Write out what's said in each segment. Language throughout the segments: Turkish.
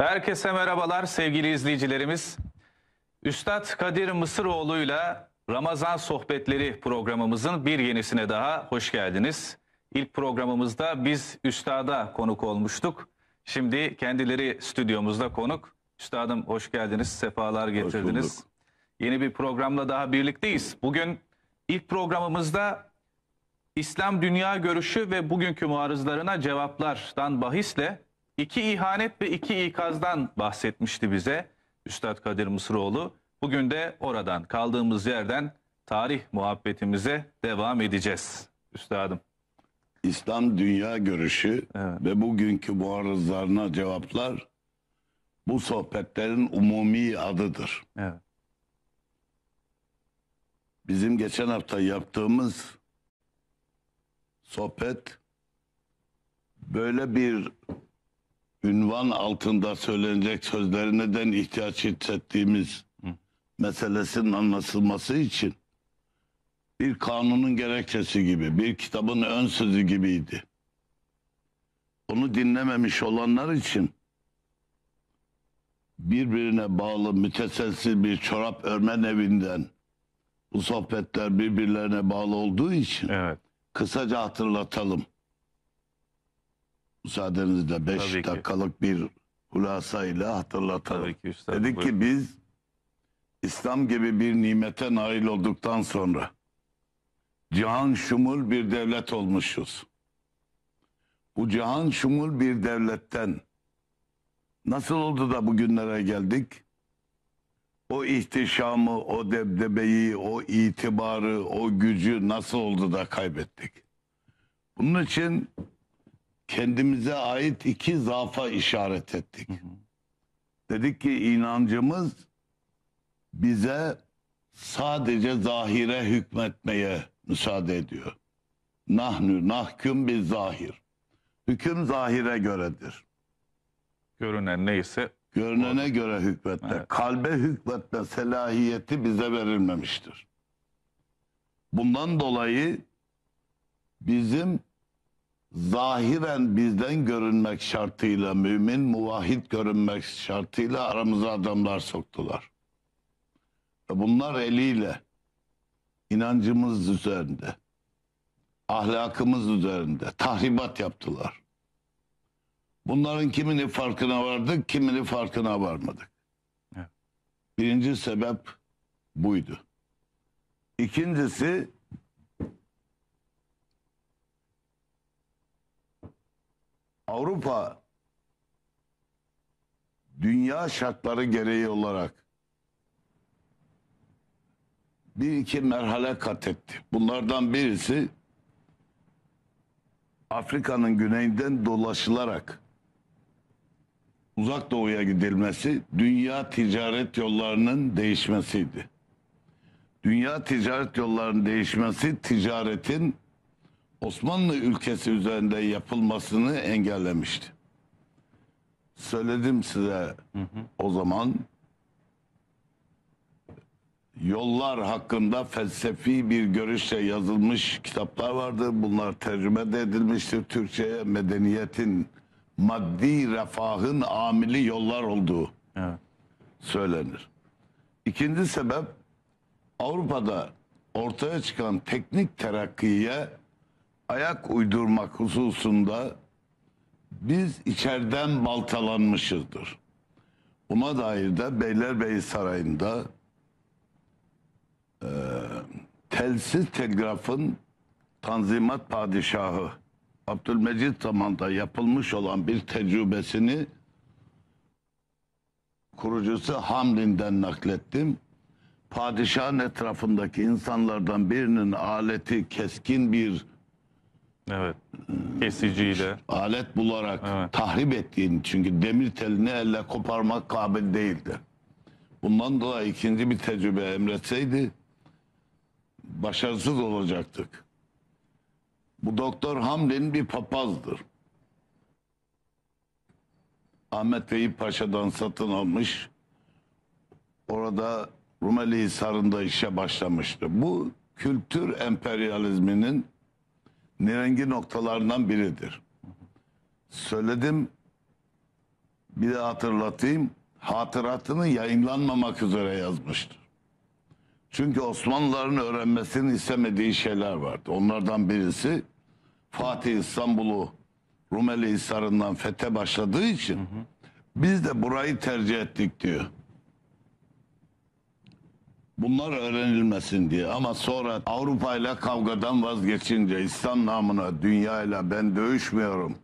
Herkese merhabalar sevgili izleyicilerimiz. Üstad Kadir Mısıroğlu'yla Ramazan Sohbetleri programımızın bir yenisine daha hoş geldiniz. İlk programımızda biz Üstad'a konuk olmuştuk. Şimdi kendileri stüdyomuzda konuk. Üstadım hoş geldiniz, sefalar getirdiniz. Yeni bir programla daha birlikteyiz. Bugün ilk programımızda İslam dünya görüşü ve bugünkü muarızlarına cevaplardan bahisle İki ihanet ve iki ikazdan bahsetmişti bize Üstad Kadir Mısıroğlu. Bugün de oradan kaldığımız yerden tarih muhabbetimize devam edeceğiz üstadım. İslam dünya görüşü evet. ve bugünkü muarızlarına cevaplar bu sohbetlerin umumi adıdır. Evet. Bizim geçen hafta yaptığımız sohbet böyle bir ünvan altında söylenecek sözleri neden ihtiyaç hissettiğimiz meselesinin anlaşılması için bir kanunun gerekçesi gibi, bir kitabın ön sözü gibiydi. Onu dinlememiş olanlar için birbirine bağlı müteselsil bir çorap örme evinden bu sohbetler birbirlerine bağlı olduğu için evet. kısaca hatırlatalım müsaadenizle 5 dakikalık bir hulasayla hatırlatalım. Tabii ki üstadım, Dedik buyurun. ki biz İslam gibi bir nimete nail olduktan sonra cihan şumul bir devlet olmuşuz. Bu cihan şumul bir devletten nasıl oldu da bugünlere geldik? O ihtişamı, o debdebeyi, o itibarı, o gücü nasıl oldu da kaybettik? Bunun için kendimize ait iki zafa işaret ettik. Hı Dedik ki inancımız bize sadece zahire hükmetmeye müsaade ediyor. Nahnü nahküm bir zahir. Hüküm zahire göredir. Görünen neyse görünene olur. göre hükmetme. Evet. Kalbe hükmetme selahiyeti bize verilmemiştir. Bundan dolayı bizim zahiren bizden görünmek şartıyla, mümin muvahhid görünmek şartıyla aramıza adamlar soktular. Ve bunlar eliyle inancımız üzerinde, ahlakımız üzerinde tahribat yaptılar. Bunların kimini farkına vardık, kimini farkına varmadık. Birinci sebep buydu. İkincisi Avrupa dünya şartları gereği olarak bir iki merhale kat etti. Bunlardan birisi Afrika'nın güneyinden dolaşılarak uzak doğuya gidilmesi dünya ticaret yollarının değişmesiydi. Dünya ticaret yollarının değişmesi ticaretin Osmanlı ülkesi üzerinde yapılmasını engellemişti. Söyledim size hı hı. o zaman yollar hakkında felsefi bir görüşle yazılmış kitaplar vardı. Bunlar tercüme de edilmiştir Türkçe'ye medeniyetin maddi refahın amili yollar olduğu söylenir. İkinci sebep Avrupa'da ortaya çıkan teknik terakkiye ayak uydurmak hususunda biz içeriden baltalanmışızdır. Buna dair de Beylerbeyi Sarayı'nda e, telsiz telgrafın Tanzimat Padişahı Abdülmecid zamanında yapılmış olan bir tecrübesini kurucusu Hamlin'den naklettim. Padişahın etrafındaki insanlardan birinin aleti keskin bir Evet. Kesiciyle. Alet bularak evet. tahrip ettiğin çünkü demir telini elle koparmak kabil değildi. Bundan dolayı ikinci bir tecrübe emretseydi başarısız olacaktık. Bu doktor Hamlin bir papazdır. Ahmet Beyi Paşa'dan satın almış. Orada Rumeli Hisarı'nda işe başlamıştı. Bu kültür emperyalizminin nirengi noktalarından biridir. Söyledim, bir de hatırlatayım, hatıratını yayınlanmamak üzere yazmıştır. Çünkü Osmanlıların öğrenmesini istemediği şeyler vardı. Onlardan birisi Fatih İstanbul'u Rumeli Hisarı'ndan fethe başladığı için hı hı. biz de burayı tercih ettik diyor. Bunlar öğrenilmesin diye ama sonra Avrupa ile kavgadan vazgeçince İslam namına dünya ile ben dövüşmüyorum.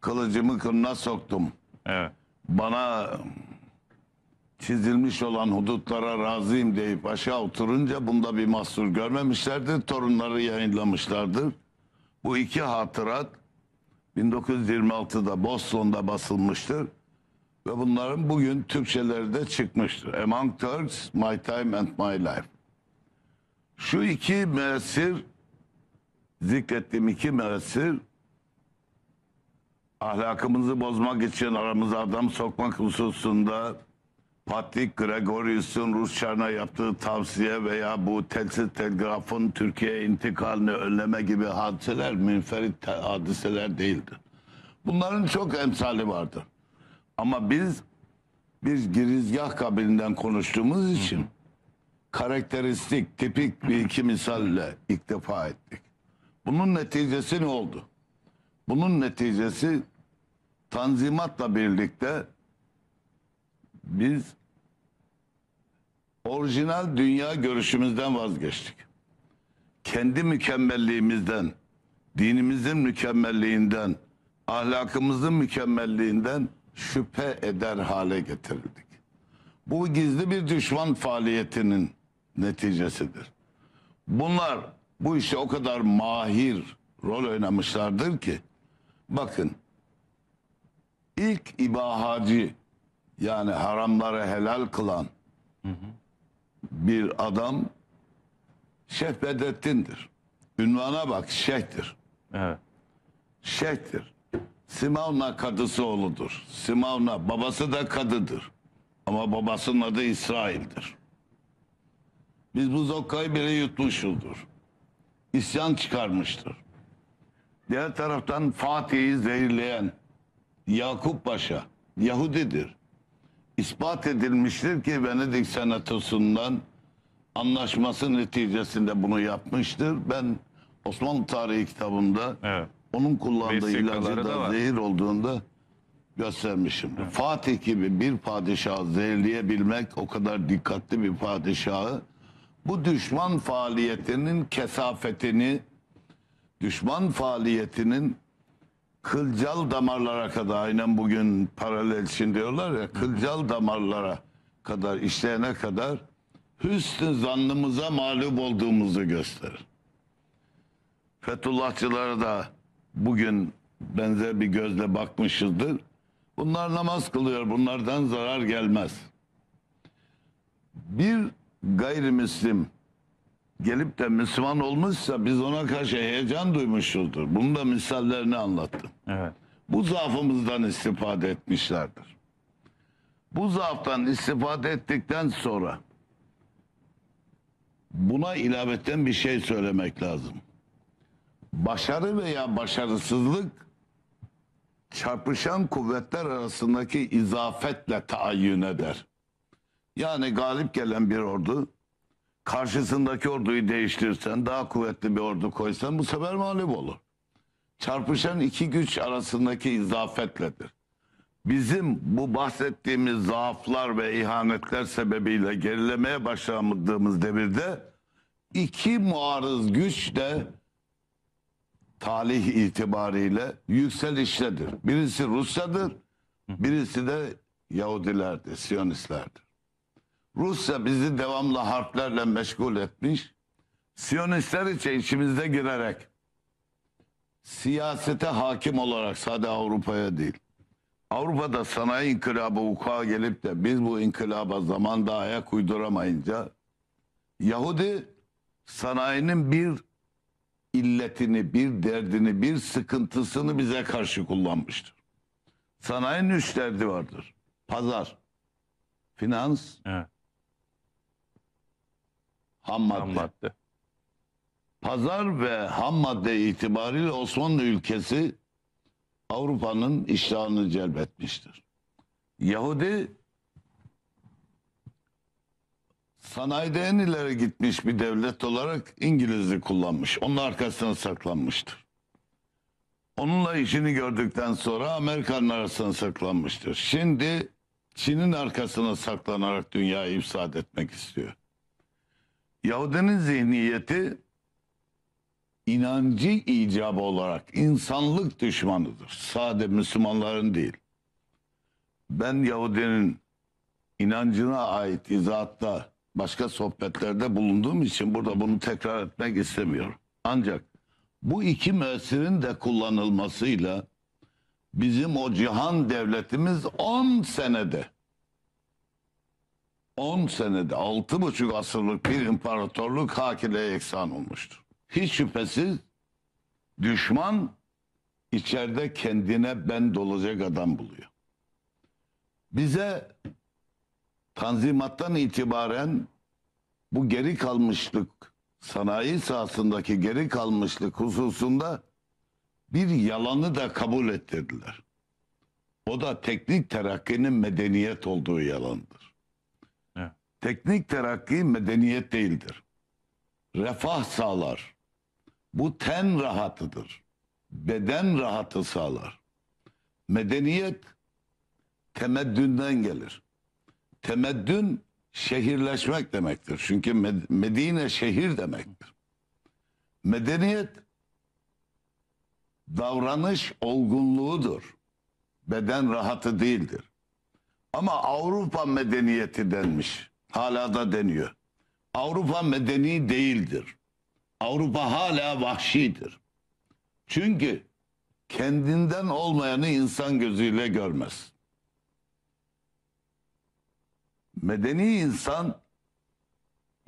Kılıcımı kınına soktum. Evet. Bana çizilmiş olan hudutlara razıyım deyip aşağı oturunca bunda bir mahsur görmemişlerdir. Torunları yayınlamışlardır. Bu iki hatırat 1926'da Boston'da basılmıştır. Ve bunların bugün Türkçelerde çıkmıştır. Among Turks, My Time and My Life. Şu iki müessir, zikrettiğim iki müessir, ahlakımızı bozmak için aramıza adam sokmak hususunda Patrick Gregorius'un Rusçarına yaptığı tavsiye veya bu telsiz telgrafın Türkiye'ye intikalini önleme gibi hadiseler münferit hadiseler değildi. Bunların çok emsali vardır. Ama biz bir girizgah kabilinden konuştuğumuz için karakteristik, tipik bir iki misalle iktifa ettik. Bunun neticesi ne oldu? Bunun neticesi tanzimatla birlikte biz orijinal dünya görüşümüzden vazgeçtik. Kendi mükemmelliğimizden, dinimizin mükemmelliğinden, ahlakımızın mükemmelliğinden şüphe eder hale getirildik. Bu gizli bir düşman faaliyetinin neticesidir. Bunlar bu işe o kadar mahir rol oynamışlardır ki bakın ilk ibahacı yani haramları helal kılan bir adam Şeyh Bedrettin'dir. Ünvana bak şeyhtir. Evet. Şeyhtir. Simavna kadısı oğludur. Simavna babası da kadıdır. Ama babasının adı İsrail'dir. Biz bu zokkayı bile yutmuşuzdur. İsyan çıkarmıştır. Diğer taraftan Fatih'i zehirleyen Yakup Paşa Yahudidir. İspat edilmiştir ki Venedik Senatosu'ndan anlaşması neticesinde bunu yapmıştır. Ben Osmanlı tarihi kitabında. evet. Onun kullandığı ilacı da var. zehir olduğunda göstermişim. Evet. Fatih gibi bir padişahı zehirleyebilmek o kadar dikkatli bir padişahı bu düşman faaliyetinin kesafetini düşman faaliyetinin kılcal damarlara kadar aynen bugün paralel için diyorlar ya kılcal damarlara kadar işleyene kadar hüsnü zannımıza mağlup olduğumuzu gösterir. Fethullahçılara da bugün benzer bir gözle bakmışızdır. Bunlar namaz kılıyor. Bunlardan zarar gelmez. Bir gayrimüslim gelip de Müslüman olmuşsa biz ona karşı heyecan duymuşuzdur. Bunu da misallerini anlattım. Evet. Bu zaafımızdan istifade etmişlerdir. Bu zaaftan istifade ettikten sonra buna ilaveten bir şey söylemek lazım başarı veya başarısızlık çarpışan kuvvetler arasındaki izafetle taayyün eder. Yani galip gelen bir ordu karşısındaki orduyu değiştirsen daha kuvvetli bir ordu koysan bu sefer mağlup olur. Çarpışan iki güç arasındaki izafetledir. Bizim bu bahsettiğimiz zaaflar ve ihanetler sebebiyle gerilemeye başlamadığımız devirde iki muarız güç de talih itibariyle yükseliştedir. Birisi Rusya'dır, birisi de Yahudilerdir, Siyonistlerdir. Rusya bizi devamlı harplerle meşgul etmiş. Siyonistler ise içimizde girerek siyasete hakim olarak sadece Avrupa'ya değil. Avrupa'da sanayi inkılabı vuku'a gelip de biz bu inkılaba zamanda ayak uyduramayınca Yahudi sanayinin bir illetini, bir derdini, bir sıkıntısını bize karşı kullanmıştır. Sanayinin üç derdi vardır. Pazar, finans, evet. ham, madde. ham madde. Pazar ve ham madde itibariyle Osmanlı ülkesi Avrupa'nın iştahını celbetmiştir. Yahudi sanayide en ileri gitmiş bir devlet olarak İngiliz'i kullanmış. Onun arkasına saklanmıştır. Onunla işini gördükten sonra Amerikan'ın arasına saklanmıştır. Şimdi Çin'in arkasına saklanarak dünyayı ifsad etmek istiyor. Yahudinin zihniyeti inancı icabı olarak insanlık düşmanıdır. Sade Müslümanların değil. Ben Yahudinin inancına ait izahatta başka sohbetlerde bulunduğum için burada bunu tekrar etmek istemiyorum. Ancak bu iki müessirin de kullanılmasıyla bizim o cihan devletimiz 10 senede 10 senede 6,5 asırlık bir imparatorluk hakile yeksan olmuştur. Hiç şüphesiz düşman içeride kendine ben dolacak adam buluyor. Bize Tanzimattan itibaren bu geri kalmışlık, sanayi sahasındaki geri kalmışlık hususunda bir yalanı da kabul ettirdiler. O da teknik terakkinin medeniyet olduğu yalandır. Evet. Teknik terakki medeniyet değildir. Refah sağlar. Bu ten rahatıdır. Beden rahatı sağlar. Medeniyet temeddünden gelir. Temeddün şehirleşmek demektir. Çünkü Medine şehir demektir. Medeniyet davranış olgunluğudur. Beden rahatı değildir. Ama Avrupa medeniyeti denmiş. Hala da deniyor. Avrupa medeni değildir. Avrupa hala vahşidir. Çünkü kendinden olmayanı insan gözüyle görmez medeni insan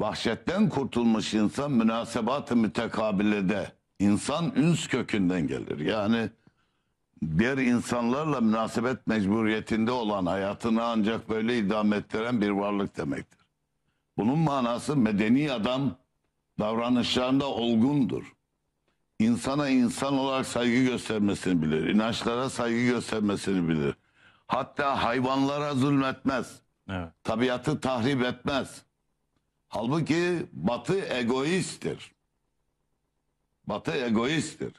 vahşetten kurtulmuş insan münasebat-ı mütekabilede insan üns kökünden gelir. Yani diğer insanlarla münasebet mecburiyetinde olan hayatını ancak böyle idam ettiren bir varlık demektir. Bunun manası medeni adam davranışlarında olgundur. İnsana insan olarak saygı göstermesini bilir. inançlara saygı göstermesini bilir. Hatta hayvanlara zulmetmez. Evet. Tabiatı tahrip etmez. Halbuki batı egoisttir. Batı egoisttir.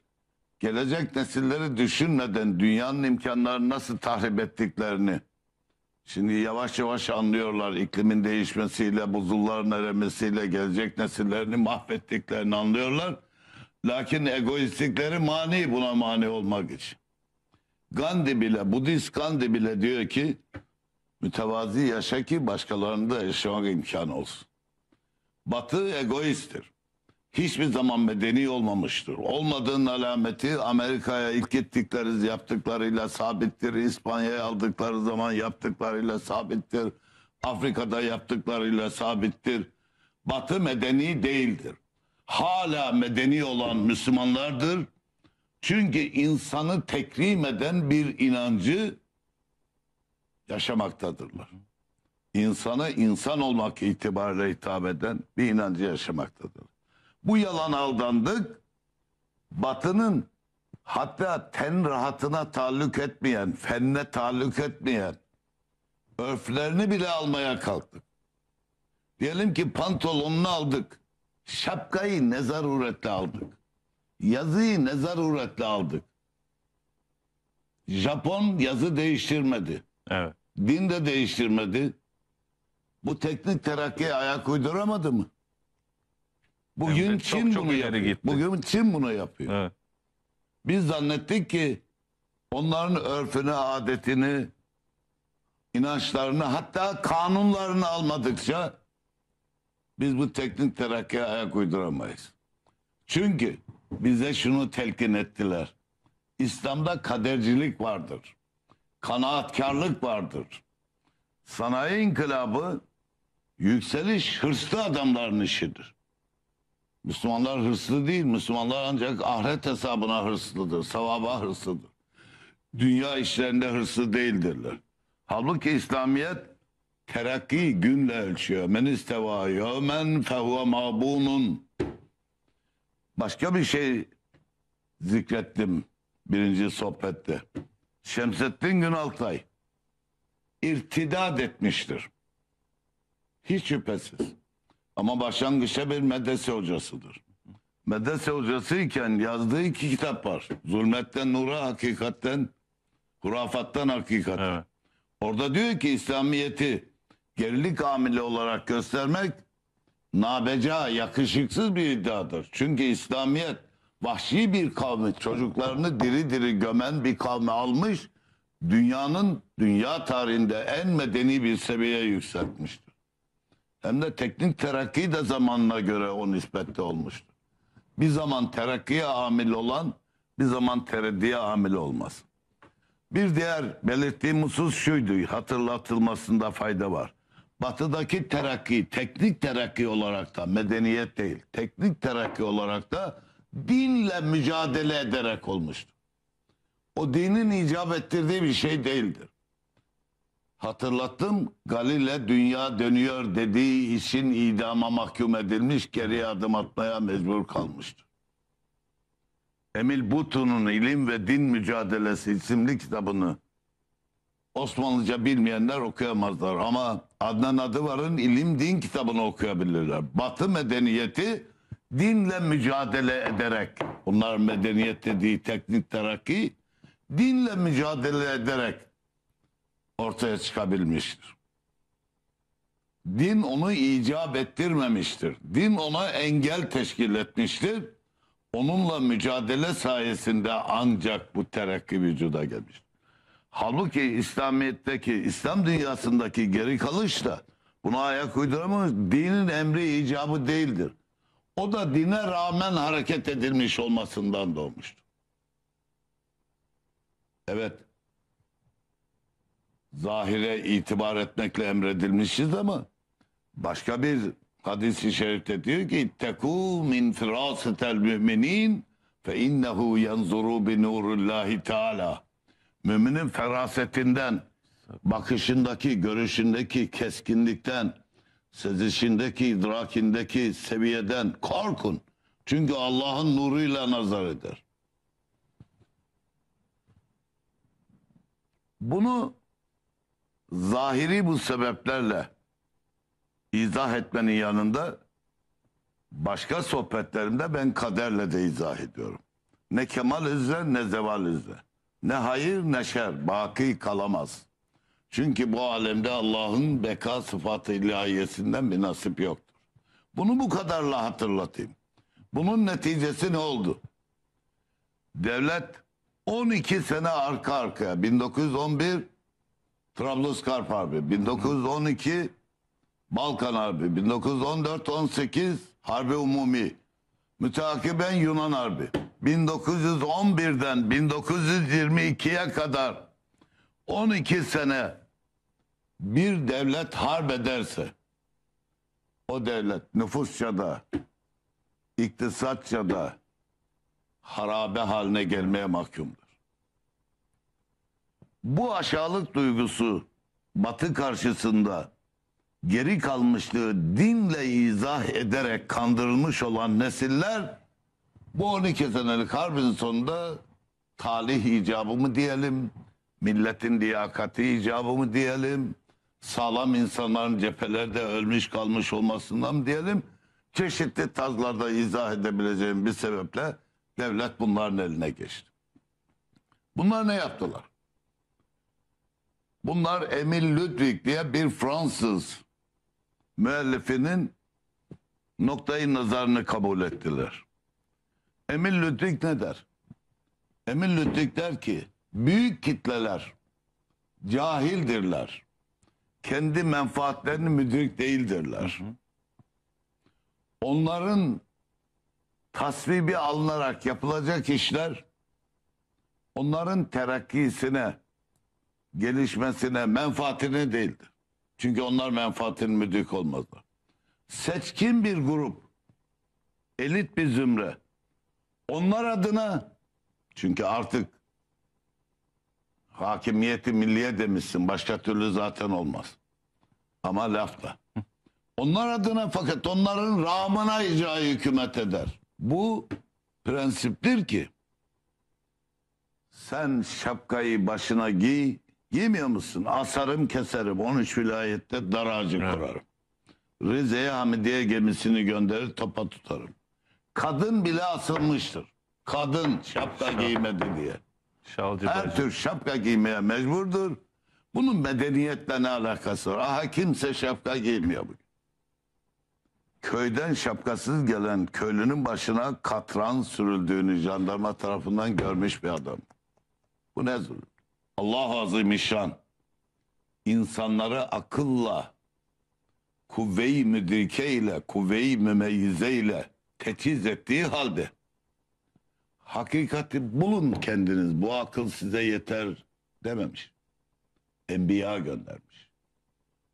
Gelecek nesilleri düşünmeden dünyanın imkanlarını nasıl tahrip ettiklerini şimdi yavaş yavaş anlıyorlar iklimin değişmesiyle, buzulların eremesiyle gelecek nesillerini mahvettiklerini anlıyorlar. Lakin egoistlikleri mani buna mani olmak için. Gandhi bile, Budist Gandhi bile diyor ki Mütevazi yaşa ki başkalarında da yaşamak imkanı olsun. Batı egoisttir. Hiçbir zaman medeni olmamıştır. Olmadığın alameti Amerika'ya ilk gittikleri yaptıklarıyla sabittir. İspanya'ya aldıkları zaman yaptıklarıyla sabittir. Afrika'da yaptıklarıyla sabittir. Batı medeni değildir. Hala medeni olan Müslümanlardır. Çünkü insanı tekrim eden bir inancı yaşamaktadırlar. İnsanı insan olmak itibariyle hitap eden bir inancı yaşamaktadır. Bu yalan aldandık, batının hatta ten rahatına taalluk etmeyen, fenne taalluk etmeyen, örflerini bile almaya kalktık. Diyelim ki pantolonunu aldık, şapkayı ne zaruretle aldık, yazıyı ne zaruretle aldık. Japon yazı değiştirmedi. Evet. Din de değiştirmedi. Bu teknik terakkiye ayak uyduramadı mı? Bugün evet, Çin çok, çok bunu yapıyor. Gitti. Bugün Çin bunu yapıyor. Evet. Biz zannettik ki onların örfünü, adetini, inançlarını hatta kanunlarını almadıkça biz bu teknik terakkiye ayak uyduramayız. Çünkü bize şunu telkin ettiler. İslam'da kadercilik vardır kanaatkarlık vardır. Sanayi inkılabı yükseliş hırslı adamların işidir. Müslümanlar hırslı değil. Müslümanlar ancak ahiret hesabına hırslıdır. Savaba hırslıdır. Dünya işlerinde hırslı değildirler. Halbuki İslamiyet terakki günle ölçüyor. Men isteva yevmen fehuve mabunun. Başka bir şey zikrettim birinci sohbette. Şemsettin Günaltay irtidat etmiştir. Hiç şüphesiz. Ama başlangıçta bir medrese hocasıdır. Medrese hocasıyken yazdığı iki kitap var. Zulmetten Nura Hakikatten, Hurafattan Hakikat. Evet. Orada diyor ki İslamiyet'i gerilik amili olarak göstermek nabeca, yakışıksız bir iddiadır. Çünkü İslamiyet vahşi bir kavmi çocuklarını diri diri gömen bir kavmi almış dünyanın dünya tarihinde en medeni bir seviyeye yükseltmiştir. Hem de teknik terakki de zamanına göre o nispette olmuştur. Bir zaman terakkiye amil olan bir zaman tereddiye amil olmaz. Bir diğer belirttiğim husus şuydu hatırlatılmasında fayda var. Batıdaki terakki teknik terakki olarak da medeniyet değil teknik terakki olarak da dinle mücadele ederek olmuştur. O dinin icap ettirdiği bir şey değildir. Hatırlattım Galile dünya dönüyor dediği için idama mahkum edilmiş geriye adım atmaya mecbur kalmıştır. Emil Butun'un İlim ve Din Mücadelesi isimli kitabını Osmanlıca bilmeyenler okuyamazlar ama Adnan Adıvar'ın İlim Din kitabını okuyabilirler. Batı medeniyeti dinle mücadele ederek bunlar medeniyet dediği teknik terakki dinle mücadele ederek ortaya çıkabilmiştir. Din onu icap ettirmemiştir. Din ona engel teşkil etmiştir. Onunla mücadele sayesinde ancak bu terakki vücuda gelmiştir. Halbuki İslamiyet'teki, İslam dünyasındaki geri kalış da buna ayak uyduramamış. Dinin emri icabı değildir. O da dine rağmen hareket edilmiş olmasından doğmuştu. Evet. Zahire itibar etmekle emredilmişiz ama başka bir hadis-i şerifte diyor ki teku min firasitel müminin fe innehu yanzuru bi nurullahi teala. Müminin ferasetinden, bakışındaki, görüşündeki keskinlikten, sezişindeki, idrakindeki seviyeden korkun. Çünkü Allah'ın nuruyla nazar eder. Bunu zahiri bu sebeplerle izah etmenin yanında başka sohbetlerimde ben kaderle de izah ediyorum. Ne kemal izle ne zeval izle. Ne hayır ne şer baki kalamaz.'' Çünkü bu alemde Allah'ın beka sıfatı ilahiyesinden bir nasip yoktur. Bunu bu kadarla hatırlatayım. Bunun neticesi ne oldu? Devlet 12 sene arka arkaya 1911 Trablusgarp Harbi, 1912 Balkan Harbi, 1914-18 Harbi Umumi, mütakiben Yunan Harbi. 1911'den 1922'ye kadar 12 sene bir devlet harp ederse o devlet nüfusça da iktisatça da harabe haline gelmeye mahkumdur. Bu aşağılık duygusu batı karşısında geri kalmışlığı dinle izah ederek kandırılmış olan nesiller bu 12 senelik harbin sonunda talih icabı mı diyelim, milletin liyakati icabı mı diyelim, sağlam insanların cephelerde ölmüş kalmış olmasından mı diyelim, çeşitli tarzlarda izah edebileceğim bir sebeple devlet bunların eline geçti. Bunlar ne yaptılar? Bunlar Emil Ludwig diye bir Fransız müellifinin noktayı nazarını kabul ettiler. Emil Ludwig ne der? Emil Ludwig der ki büyük kitleler cahildirler. Kendi menfaatlerini müdrik değildirler. Hı hı. Onların tasvibi alınarak yapılacak işler onların terakkisine, gelişmesine, menfaatine değildir. Çünkü onlar menfaatin müdrik olmazlar. Seçkin bir grup, elit bir zümre. Onlar adına çünkü artık Hakimiyeti milliye demişsin. Başka türlü zaten olmaz. Ama lafla. Onlar adına fakat onların rağmına icra hükümet eder. Bu prensiptir ki sen şapkayı başına giy, giymiyor musun? Asarım keserim, 13 vilayette daracı evet. kurarım. Rize'ye Hamidiye gemisini gönderir, topa tutarım. Kadın bile asılmıştır. Kadın şapka giymedi diye. Şalcı Her bacı. tür şapka giymeye mecburdur. Bunun medeniyetle ne alakası var? Aha kimse şapka giymiyor bugün. Köyden şapkasız gelen köylünün başına katran sürüldüğünü jandarma tarafından görmüş bir adam. Bu ne zulüm? Allah azimüşşan insanlara akılla kuvve-i müdrike ile kuvve-i mümeyyize ile teçhiz ettiği halde hakikati bulun kendiniz bu akıl size yeter dememiş. Enbiya göndermiş.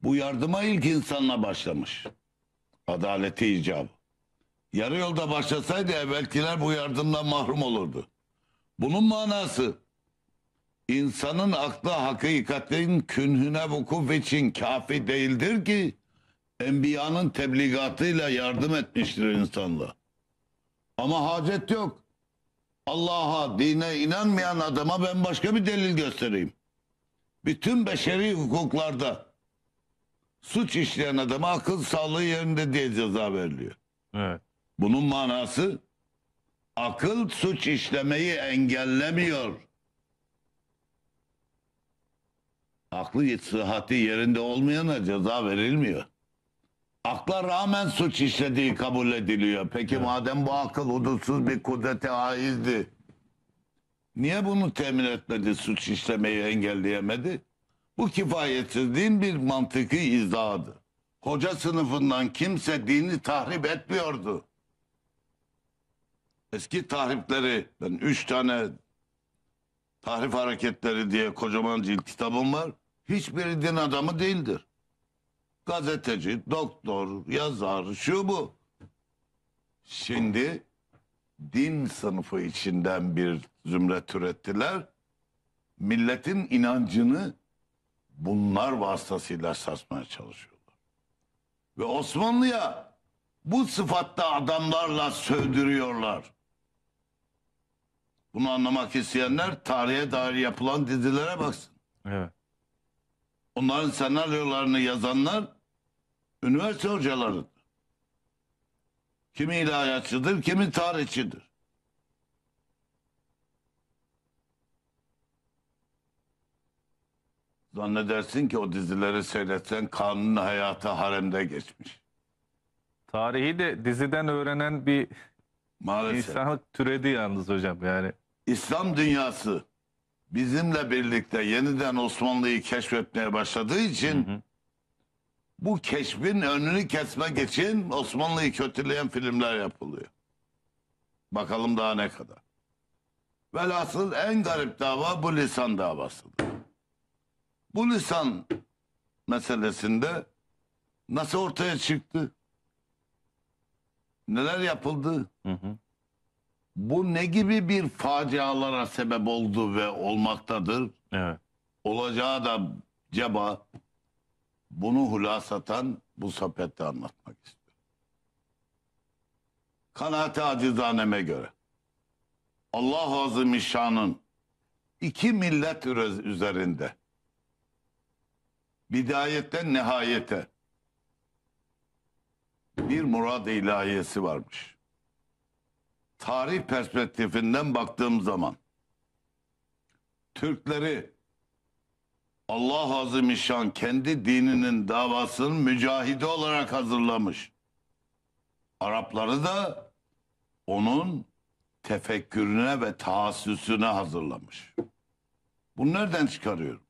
Bu yardıma ilk insanla başlamış. Adaleti icabı. Yarı yolda başlasaydı evvelkiler bu yardımdan mahrum olurdu. Bunun manası insanın aklı hakikatin künhüne vuku için kafi değildir ki enbiyanın tebligatıyla yardım etmiştir insanla. Ama hacet yok. Allah'a, dine inanmayan adama ben başka bir delil göstereyim. Bütün beşeri hukuklarda suç işleyen adama akıl sağlığı yerinde diye ceza veriliyor. Evet. Bunun manası akıl suç işlemeyi engellemiyor. Aklı sıhhati yerinde olmayana ceza verilmiyor. Akla rağmen suç işlediği kabul ediliyor. Peki madem bu akıl hudutsuz bir kudrete aizdi. Niye bunu temin etmedi, suç işlemeyi engelleyemedi? Bu kifayetsizliğin bir mantıki izahıdır. Hoca sınıfından kimse dini tahrip etmiyordu. Eski tahripleri, ben üç tane tahrip hareketleri diye kocaman cilt kitabım var. Hiçbiri din adamı değildir. Gazeteci, doktor, yazar, şu bu. Şimdi din sınıfı içinden bir zümret ürettiler. Milletin inancını bunlar vasıtasıyla sarsmaya çalışıyorlar. Ve Osmanlı'ya bu sıfatta adamlarla sövdürüyorlar. Bunu anlamak isteyenler tarihe dair yapılan dizilere baksın. Evet. Onların senaryolarını yazanlar üniversite hocalarıdır. Kimi ilahiyatçıdır, kimi tarihçidir. Zannedersin ki o dizileri seyretsen kanun hayatı haremde geçmiş. Tarihi de diziden öğrenen bir Maalesef. insanlık türedi yalnız hocam yani. İslam dünyası bizimle birlikte yeniden Osmanlı'yı keşfetmeye başladığı için hı hı bu keşfin önünü kesmek için Osmanlı'yı kötüleyen filmler yapılıyor. Bakalım daha ne kadar. Velhasıl en garip dava bu lisan davasıdır. Bu lisan meselesinde nasıl ortaya çıktı? Neler yapıldı? Hı hı. Bu ne gibi bir facialara sebep oldu ve olmaktadır? Evet. Olacağı da ceba bunu hulasatan bu sapette anlatmak istiyorum. Kanaati acizaneme göre Allah-u Azimüşşan'ın iki millet üzerinde bidayetten nihayete bir murad ilahiyesi varmış. Tarih perspektifinden baktığım zaman Türkleri Allah Azimüşşan kendi dininin davasını mücahidi olarak hazırlamış. Arapları da onun tefekkürüne ve taassüsüne hazırlamış. Bunu nereden çıkarıyorum?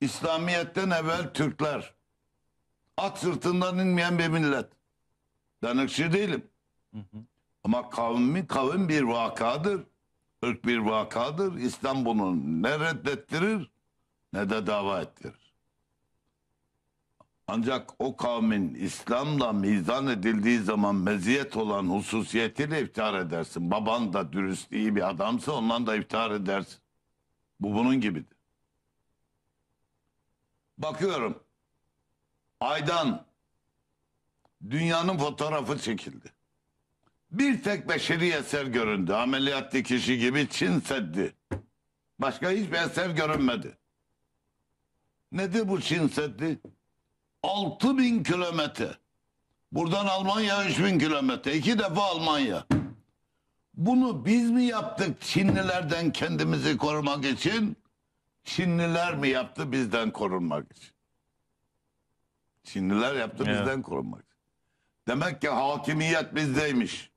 İslamiyet'ten evvel Türkler. At sırtından inmeyen bir millet. Ben değilim. Hı hı. Ama kavmi kavim bir vakadır. Irk bir vakadır. İslam bunu ne reddettirir ne de dava ettirir. Ancak o kavmin İslam'la mizan edildiği zaman meziyet olan hususiyetiyle iftihar edersin. Baban da dürüst iyi bir adamsa ondan da iftihar edersin. Bu bunun gibidir. Bakıyorum. Aydan dünyanın fotoğrafı çekildi. Bir tek beşeri eser göründü. Ameliyatlı kişi gibi Çin seddi. Başka hiçbir eser görünmedi. Nedir bu Çin Seddi? 6 bin kilometre. Buradan Almanya 3 bin kilometre. İki defa Almanya. Bunu biz mi yaptık Çinlilerden kendimizi korumak için? Çinliler mi yaptı bizden korunmak için? Çinliler yaptı evet. bizden korunmak Demek ki hakimiyet bizdeymiş.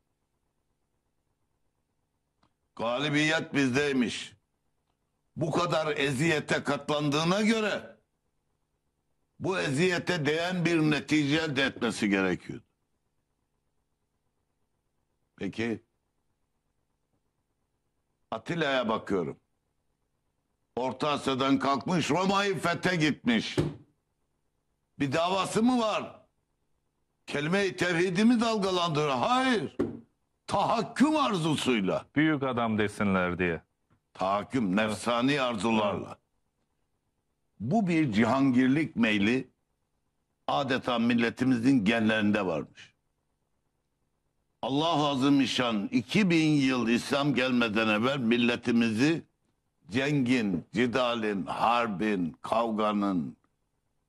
Galibiyet bizdeymiş. Bu kadar eziyete katlandığına göre bu eziyete değen bir netice elde etmesi gerekiyordu. Peki Atilla'ya bakıyorum. Orta Asya'dan kalkmış Roma'yı fethe gitmiş. Bir davası mı var? Kelime-i tevhidi mi dalgalandırıyor? Hayır. Tahakküm arzusuyla. Büyük adam desinler diye. Tahakküm nefsani arzularla. Bu bir cihangirlik meyli adeta milletimizin genlerinde varmış. Allah işan 2000 yıl İslam gelmeden evvel milletimizi cengin, cidalin, harbin, kavganın,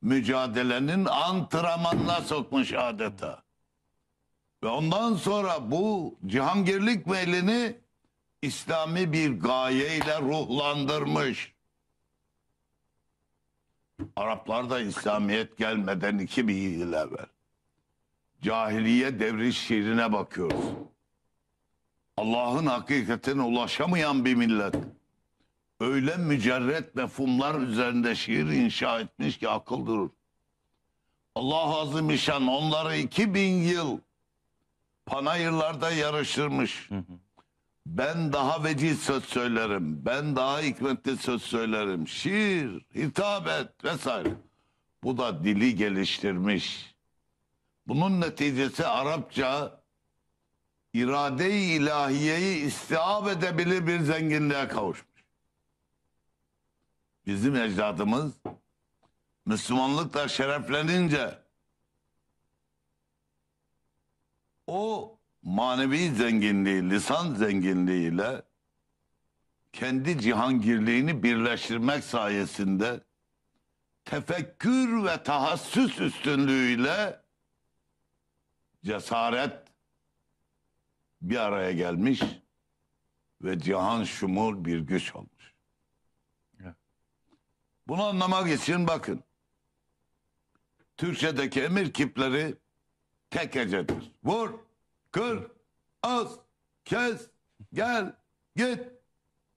mücadelenin antrenmanına sokmuş adeta. Ve ondan sonra bu cihangirlik meylini İslami bir gayeyle ruhlandırmış. Araplar da İslamiyet gelmeden 2000 yıl evvel. Cahiliye devri şiirine bakıyoruz. Allah'ın hakikatine ulaşamayan bir millet. Öyle mücerret mefhumlar üzerinde şiir inşa etmiş ki akıl durur. Allah Azimüşşan onları 2000 yıl panayırlarda yarıştırmış. Hı hı. Ben daha veci söz söylerim. Ben daha hikmetli söz söylerim. Şiir, hitabet vesaire. Bu da dili geliştirmiş. Bunun neticesi Arapça irade-i ilahiyeyi istihab edebilir bir zenginliğe kavuşmuş. Bizim ecdadımız Müslümanlıkla şereflenince o manevi zenginliği, lisan zenginliğiyle kendi cihangirliğini birleştirmek sayesinde tefekkür ve tahassüs üstünlüğüyle cesaret bir araya gelmiş ve cihan şumur bir güç olmuş. Bunu anlamak için bakın. Türkçedeki emir kipleri tek ecedir. Vur! kır, az, kes, gel, git.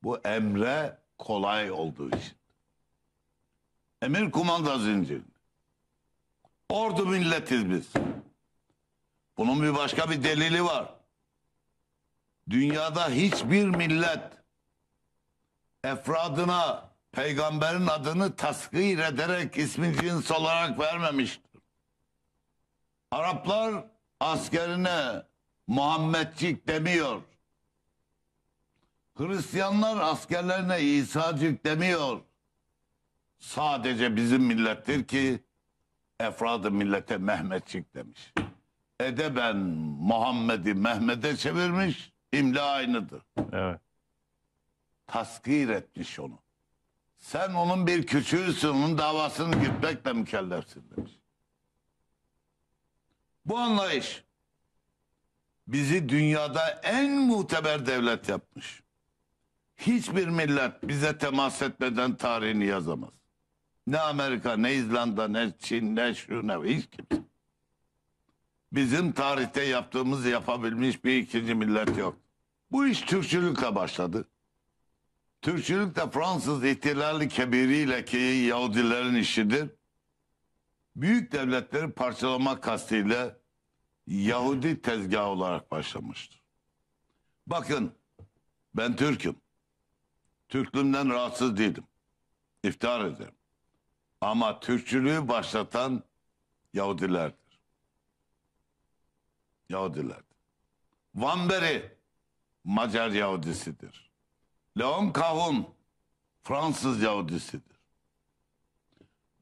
Bu emre kolay olduğu için. Emir kumanda zinciri. Ordu milletiz biz. Bunun bir başka bir delili var. Dünyada hiçbir millet efradına peygamberin adını tasgir ederek ismi cins olarak vermemiştir. Araplar askerine Muhammedcik demiyor. Hristiyanlar askerlerine İsa'cık demiyor. Sadece bizim millettir ki efradı millete Mehmetçik demiş. Edeben Muhammed'i Mehmet'e çevirmiş. İmla aynıdır. Evet. Taskir etmiş onu. Sen onun bir küçüğüsün, onun davasını gitmekle mükellefsin demiş. Bu anlayış bizi dünyada en muteber devlet yapmış. Hiçbir millet bize temas etmeden tarihini yazamaz. Ne Amerika, ne İzlanda, ne Çin, ne şu ne hiç kimse. Bizim tarihte yaptığımız yapabilmiş bir ikinci millet yok. Bu iş Türkçülükle başladı. Türkçülük de Fransız ihtilali kebiriyle ki Yahudilerin işidir. Büyük devletleri parçalamak kastıyla Yahudi tezgahı olarak başlamıştır. Bakın ben Türk'üm. Türklüğümden rahatsız değilim. İftihar ederim. Ama Türkçülüğü başlatan Yahudilerdir. Yahudilerdir. Vanberi Macar Yahudisidir. Leon Kahun Fransız Yahudisidir.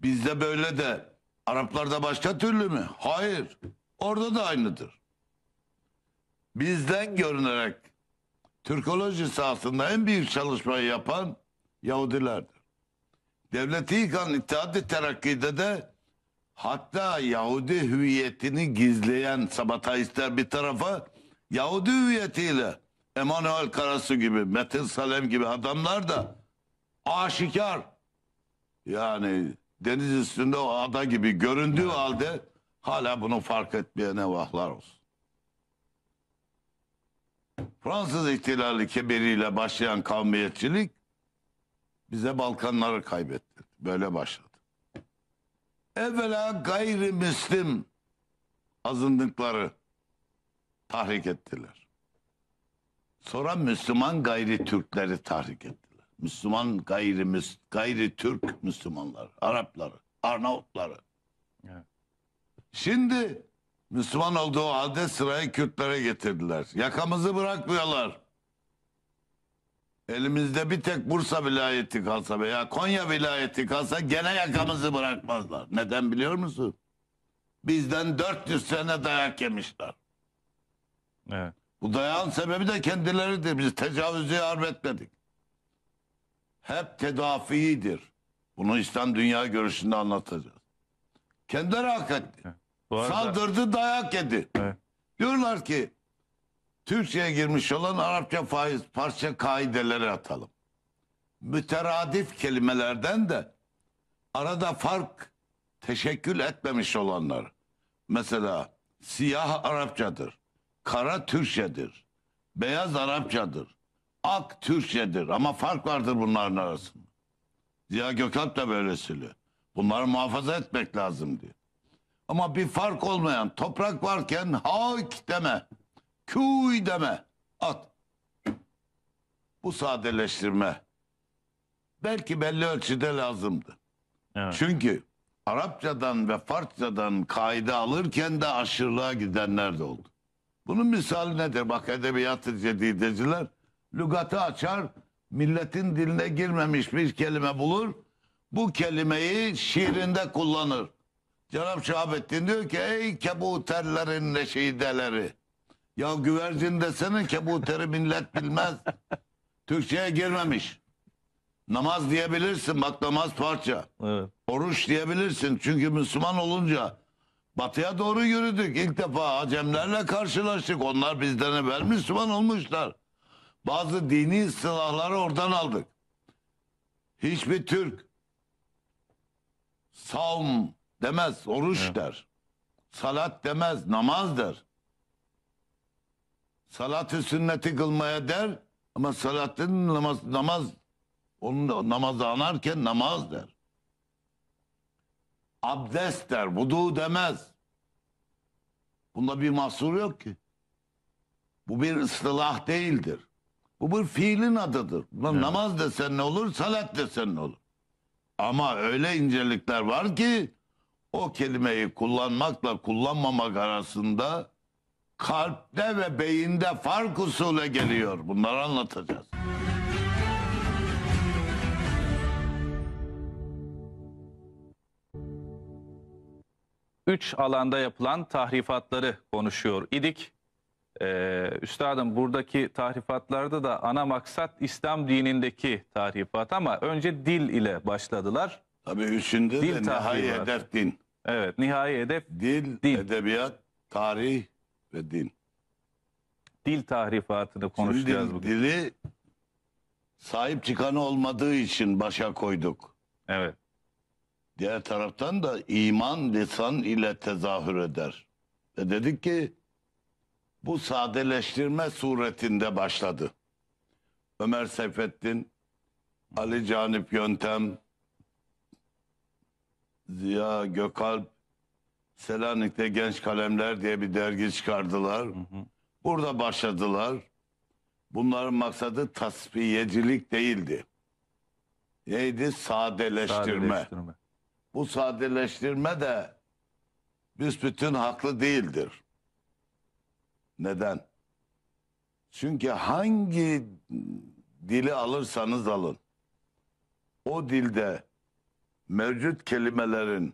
Bizde böyle de Araplarda başka türlü mü? Hayır. Orada da aynıdır. Bizden görünerek Türkoloji sahasında en büyük çalışmayı yapan Yahudilerdir. Devleti yıkan İttihat-ı Terakki'de de hatta Yahudi hüviyetini gizleyen sabatayistler bir tarafa Yahudi hüviyetiyle Emanuel Karasu gibi, Metin Salem gibi adamlar da aşikar yani deniz üstünde o ada gibi göründüğü halde Hala bunu fark etmeyene vahlar olsun. Fransız ihtilali kebiriyle başlayan kavmiyetçilik bize Balkanları kaybetti. Böyle başladı. Evvela gayrimüslim azınlıkları tahrik ettiler. Sonra Müslüman gayri Türkleri tahrik ettiler. Müslüman gayri, gayri Türk Müslümanlar, Arapları, Arnavutları. Evet. Şimdi Müslüman olduğu halde sırayı Kürtlere getirdiler. Yakamızı bırakmıyorlar. Elimizde bir tek Bursa vilayeti kalsa veya Konya vilayeti kalsa gene yakamızı bırakmazlar. Neden biliyor musun? Bizden 400 sene dayak yemişler. Evet. Bu dayağın sebebi de kendileridir. Biz tecavüzü harp etmedik. Hep tedafidir. Bunu İslam dünya görüşünde anlatacağız. Kendileri hak etti. Evet arada- Saldırdı dayak yedi. Evet. Diyorlar ki Türkiye'ye girmiş olan Arapça faiz parça kaideleri atalım. Müteradif kelimelerden de arada fark teşekkül etmemiş olanlar. Mesela siyah Arapçadır, kara Türkçedir, beyaz Arapçadır, ak Türkçedir ama fark vardır bunların arasında. Ziya Gökalp da böyle söylüyor. Bunları muhafaza etmek lazım diyor. Ama bir fark olmayan toprak varken hak deme. Kuy deme. At. Bu sadeleştirme belki belli ölçüde lazımdı. Evet. Çünkü Arapçadan ve Farsçadan kaydı alırken de aşırılığa gidenler de oldu. Bunun misali nedir? Bak edebiyatı cedideciler lügatı açar, milletin diline girmemiş bir kelime bulur. Bu kelimeyi şiirinde kullanır. Canım ı Şahabettin diyor ki ey kebuterlerin neşideleri. Ya güvercin desene kebuteri millet bilmez. Türkçe'ye girmemiş. Namaz diyebilirsin bak namaz parça. Evet. Oruç diyebilirsin çünkü Müslüman olunca batıya doğru yürüdük. İlk defa Acemlerle karşılaştık. Onlar bizden evvel Müslüman olmuşlar. Bazı dini silahları oradan aldık. Hiçbir Türk savun demez, oruç evet. der. Salat demez, namaz der. Salatı sünneti kılmaya der ama salatın namaz, namaz onu da namazı anarken namaz der. Abdest der, vudu demez. Bunda bir mahsur yok ki. Bu bir ıslah değildir. Bu bir fiilin adıdır. evet. Namaz desen ne olur, salat desen ne olur. Ama öyle incelikler var ki o kelimeyi kullanmakla kullanmamak arasında kalpte ve beyinde fark usule geliyor. Bunları anlatacağız. Üç alanda yapılan tahrifatları konuşuyor idik. Ee, üstadım buradaki tahrifatlarda da ana maksat İslam dinindeki tahrifat ama önce dil ile başladılar. Tabii üçünde Dil de nihai tahribatı. hedef din. Evet nihai hedef Dil, Din. edebiyat, tarih ve din. dil tahrifatını konuşacağız Şimdi bugün. dili sahip çıkanı olmadığı için başa koyduk. Evet. Diğer taraftan da iman lisan ile tezahür eder. Ve dedik ki bu sadeleştirme suretinde başladı. Ömer Seyfettin, Ali Canip Yöntem, Ziya Gökalp Selanik'te Genç Kalemler diye bir dergi çıkardılar. Hı hı. Burada başladılar. Bunların maksadı tasfiyecilik değildi. Neydi? Sadeleştirme. sadeleştirme. Bu sadeleştirme de biz bütün haklı değildir. Neden? Çünkü hangi dili alırsanız alın o dilde mevcut kelimelerin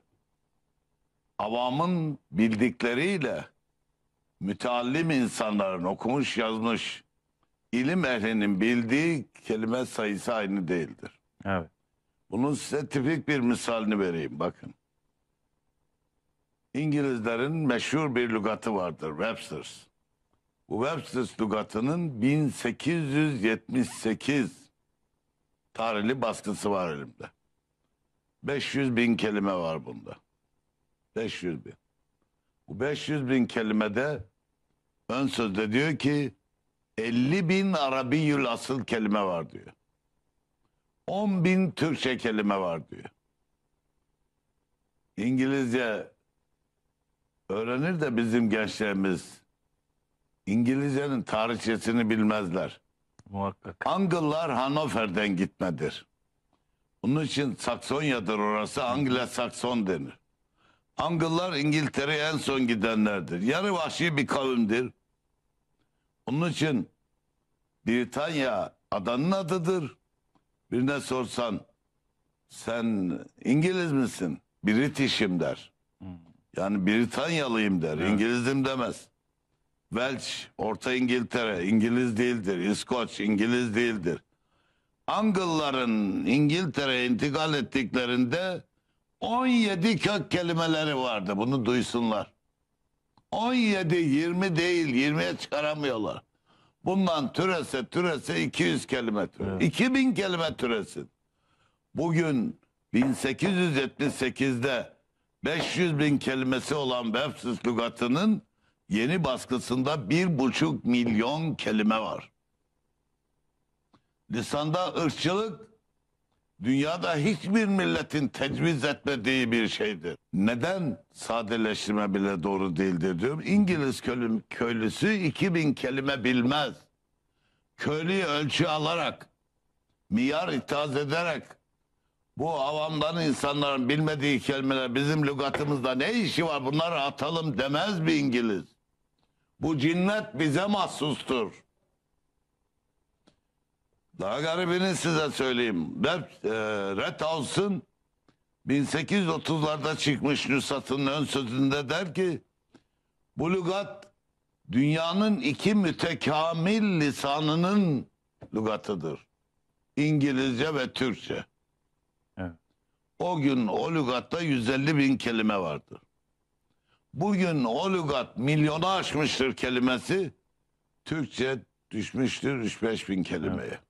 avamın bildikleriyle müteallim insanların okumuş yazmış ilim ehlinin bildiği kelime sayısı aynı değildir. Evet. Bunun size tipik bir misalini vereyim bakın. İngilizlerin meşhur bir lügatı vardır Webster's. Bu Webster's lügatının 1878 tarihli baskısı var elimde. 500 bin kelime var bunda. 500 bin. Bu 500 bin kelimede ön sözde diyor ki 50 bin Arabiyül asıl kelime var diyor. 10 bin Türkçe kelime var diyor. İngilizce öğrenir de bizim gençlerimiz İngilizcenin tarihçesini bilmezler. Muhakkak. Angıllar Hanover'den gitmedir. Onun için Saksonya'dır orası. Anglo-Sakson denir. Angıllar İngiltere'ye en son gidenlerdir. Yarı vahşi bir kavimdir. Onun için Britanya adanın adıdır. Birine sorsan sen İngiliz misin? British'im der. Hmm. Yani Britanyalıyım der. Evet. İngilizim demez. Welsh, Orta İngiltere İngiliz değildir. İskoç İngiliz değildir. Angılların İngiltere'ye intikal ettiklerinde 17 kök kelimeleri vardı. Bunu duysunlar. 17 20 değil 20'ye çıkaramıyorlar. Bundan türese türese 200 kelime türe. Evet. 2000 kelime türesin. Bugün 1878'de 500 bin kelimesi olan Webster's lügatının yeni baskısında 1,5 milyon kelime var lisanda ırkçılık dünyada hiçbir milletin tecviz etmediği bir şeydir. Neden sadeleştirme bile doğru değildir diyorum. İngiliz köylü, köylüsü 2000 kelime bilmez. Köylüyü ölçü alarak, miyar itaz ederek bu avamdan insanların bilmediği kelimeler bizim lügatımızda ne işi var bunları atalım demez bir İngiliz. Bu cinnet bize mahsustur. Daha garibini size söyleyeyim. Red, e, Red House'ın 1830'larda çıkmış Nusrat'ın ön sözünde der ki bu lügat dünyanın iki mütekamil lisanının lügatıdır. İngilizce ve Türkçe. Evet. O gün o lügatta 150 bin kelime vardı. Bugün o lügat milyona aşmıştır kelimesi. Türkçe düşmüştür 3-5 bin kelimeye. Evet.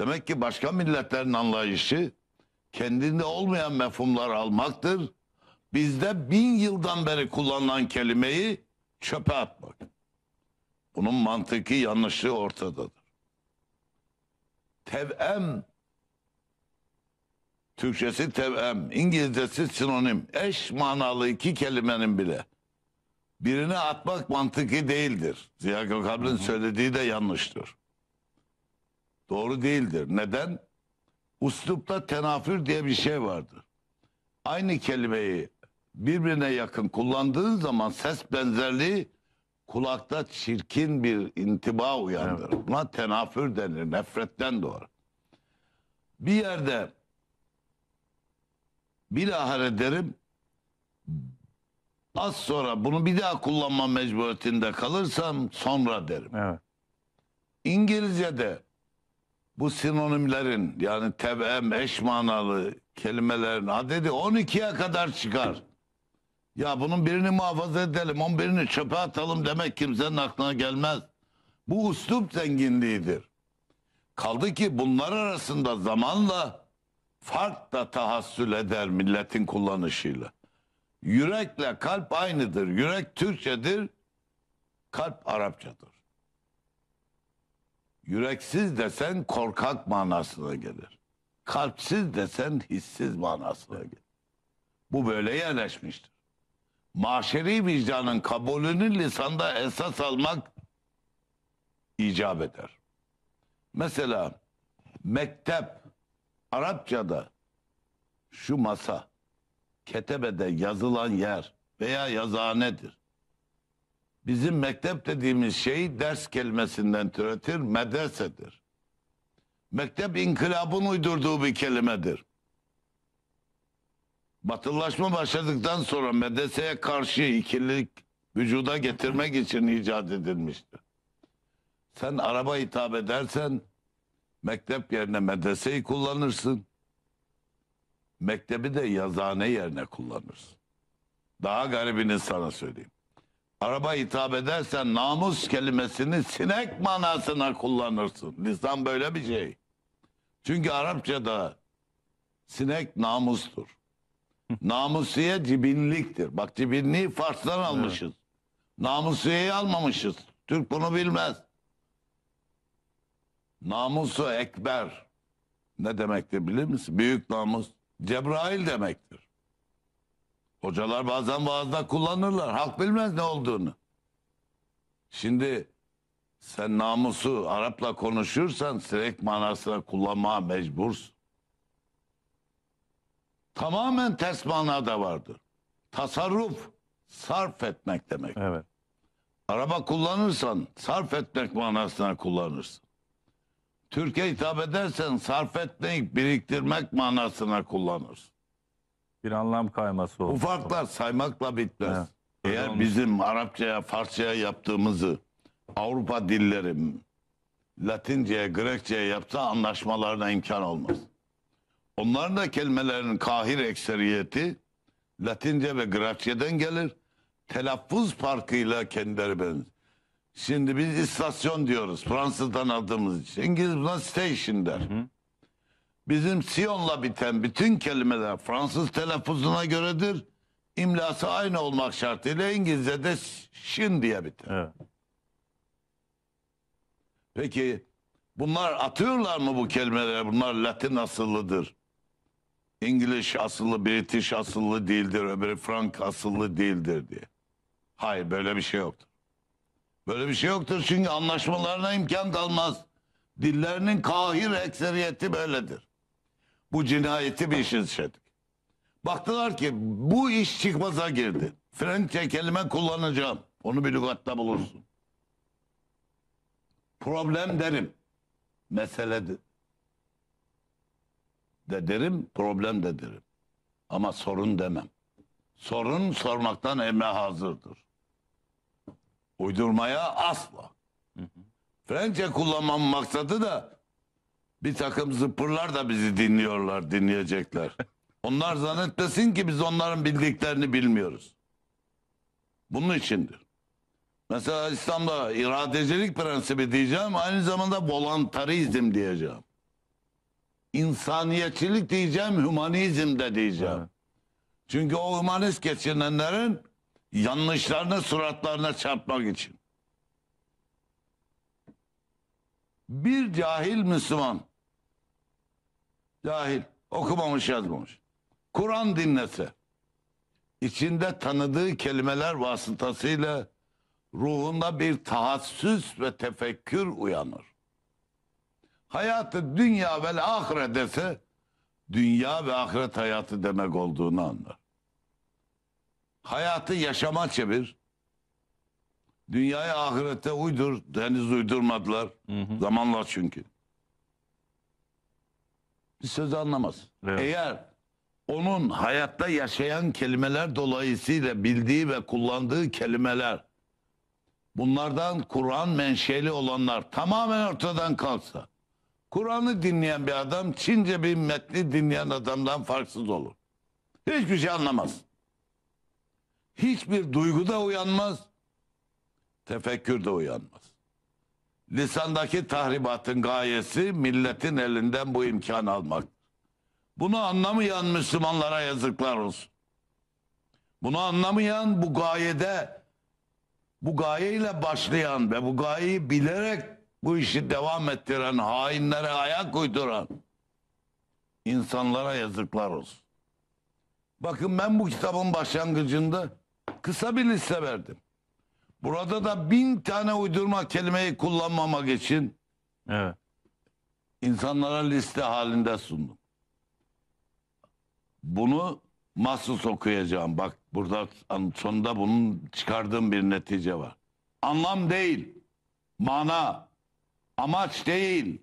Demek ki başka milletlerin anlayışı kendinde olmayan mefhumlar almaktır. Bizde bin yıldan beri kullanılan kelimeyi çöpe atmak. Bunun mantıki yanlışlığı ortadadır. Tevem Türkçesi tevem, İngilizcesi sinonim. Eş manalı iki kelimenin bile birini atmak mantıki değildir. Ziya Gökalp'in söylediği de yanlıştır. Doğru değildir. Neden? Uslupta tenafür diye bir şey vardır. Aynı kelimeyi birbirine yakın kullandığın zaman ses benzerliği kulakta çirkin bir intiba uyandırır. Evet. Buna tenafür denir. Nefretten doğar. Bir yerde bilahare derim az sonra bunu bir daha kullanma mecburiyetinde kalırsam sonra derim. Evet. İngilizce'de bu sinonimlerin yani tebem eş manalı kelimelerin adedi 12'ye kadar çıkar. Ya bunun birini muhafaza edelim, on birini çöpe atalım demek kimsenin aklına gelmez. Bu üslup zenginliğidir. Kaldı ki bunlar arasında zamanla fark da tahassül eder milletin kullanışıyla. Yürekle kalp aynıdır. Yürek Türkçedir, kalp Arapçadır. Yüreksiz desen korkak manasına gelir. Kalpsiz desen hissiz manasına gelir. Bu böyle yerleşmiştir. Maşeri vicdanın kabulünü lisanda esas almak icap eder. Mesela mektep Arapçada şu masa ketebede yazılan yer veya yazanedir. Bizim mektep dediğimiz şey ders kelimesinden türetir, medresedir. Mektep inkılabın uydurduğu bir kelimedir. Batılılaşma başladıktan sonra medreseye karşı ikilik vücuda getirmek için icat edilmiştir. Sen araba hitap edersen mektep yerine medreseyi kullanırsın. Mektebi de yazane yerine kullanırsın. Daha garibini sana söyleyeyim. Araba hitap edersen namus kelimesini sinek manasına kullanırsın. Lisan böyle bir şey. Çünkü Arapçada sinek namustur. Namusiye cibinliktir. Bak cibinliği Fars'tan almışız. Namusiyeyi almamışız. Türk bunu bilmez. Namusu ekber ne demektir bilir misin? Büyük namus Cebrail demektir. Hocalar bazen vaazda kullanırlar. Halk bilmez ne olduğunu. Şimdi sen namusu Arap'la konuşursan direkt manasına kullanmaya mecbursun. Tamamen ters manada vardır. Tasarruf sarf etmek demek. Evet. Araba kullanırsan sarf etmek manasına kullanırsın. Türkiye hitap edersen sarf etmek, biriktirmek manasına kullanırsın. Bir anlam kayması oldu. Ufaklar saymakla bitmez. Evet, Eğer olmuş. bizim Arapçaya, Farsçaya yaptığımızı Avrupa dilleri Latinceye, Grekçeye yapsa anlaşmalarına imkan olmaz. Onların da kelimelerin kahir ekseriyeti Latince ve Grekçeden gelir. Telaffuz farkıyla kendileri benzer. Şimdi biz istasyon diyoruz. Fransızdan aldığımız için. İngiliz buna station der. Hı hı. Bizim Sionla biten bütün kelimeler Fransız telaffuzuna göredir. İmlası aynı olmak şartıyla İngilizce'de şin diye biter. Evet. Peki bunlar atıyorlar mı bu kelimeleri? Bunlar Latin asıllıdır. İngiliz asıllı, British asıllı değildir, öbürü Frank asıllı değildir diye. Hayır böyle bir şey yoktur. Böyle bir şey yoktur çünkü anlaşmalarına imkan kalmaz. Dillerinin kahir ekseriyeti böyledir bu cinayeti bir iş işledik. Baktılar ki bu iş çıkmaza girdi. Frenkçe kelime kullanacağım. Onu bir lügatta bulursun. Problem derim. Mesele de, de derim, problem de derim. Ama sorun demem. Sorun sormaktan emre hazırdır. Uydurmaya asla. Hı hı. Frenkçe kullanmam maksadı da bir takım zıpırlar da bizi dinliyorlar, dinleyecekler. Onlar zannetmesin ki biz onların bildiklerini bilmiyoruz. Bunun içindir. Mesela İslam'da iradecilik prensibi diyeceğim, aynı zamanda volantarizm diyeceğim. İnsaniyetçilik diyeceğim, hümanizm de diyeceğim. Çünkü o hümanist geçinenlerin yanlışlarını suratlarına çarpmak için. Bir cahil Müslüman Dahil Okumamış yazmamış. Kur'an dinlese. içinde tanıdığı kelimeler vasıtasıyla ruhunda bir tahassüs ve tefekkür uyanır. Hayatı dünya ve ahiret dese dünya ve ahiret hayatı demek olduğunu anlar. Hayatı yaşama çevir. Dünyayı ahirete uydur. Deniz uydurmadılar. Hı hı. Zamanla çünkü bir söz anlamaz. Evet. Eğer onun hayatta yaşayan kelimeler dolayısıyla bildiği ve kullandığı kelimeler bunlardan Kur'an menşeli olanlar tamamen ortadan kalksa Kur'an'ı dinleyen bir adam Çince bir metni dinleyen adamdan farksız olur. Hiçbir şey anlamaz. Hiçbir duyguda uyanmaz. Tefekkür de uyanmaz lisandaki tahribatın gayesi milletin elinden bu imkan almak. Bunu anlamayan Müslümanlara yazıklar olsun. Bunu anlamayan bu gayede bu gayeyle başlayan ve bu gayeyi bilerek bu işi devam ettiren hainlere ayak uyduran insanlara yazıklar olsun. Bakın ben bu kitabın başlangıcında kısa bir liste verdim. Burada da bin tane uydurma kelimeyi kullanmamak için evet. insanlara liste halinde sundum. Bunu mahsus okuyacağım. Bak burada sonunda bunun çıkardığım bir netice var. Anlam değil, mana, amaç değil,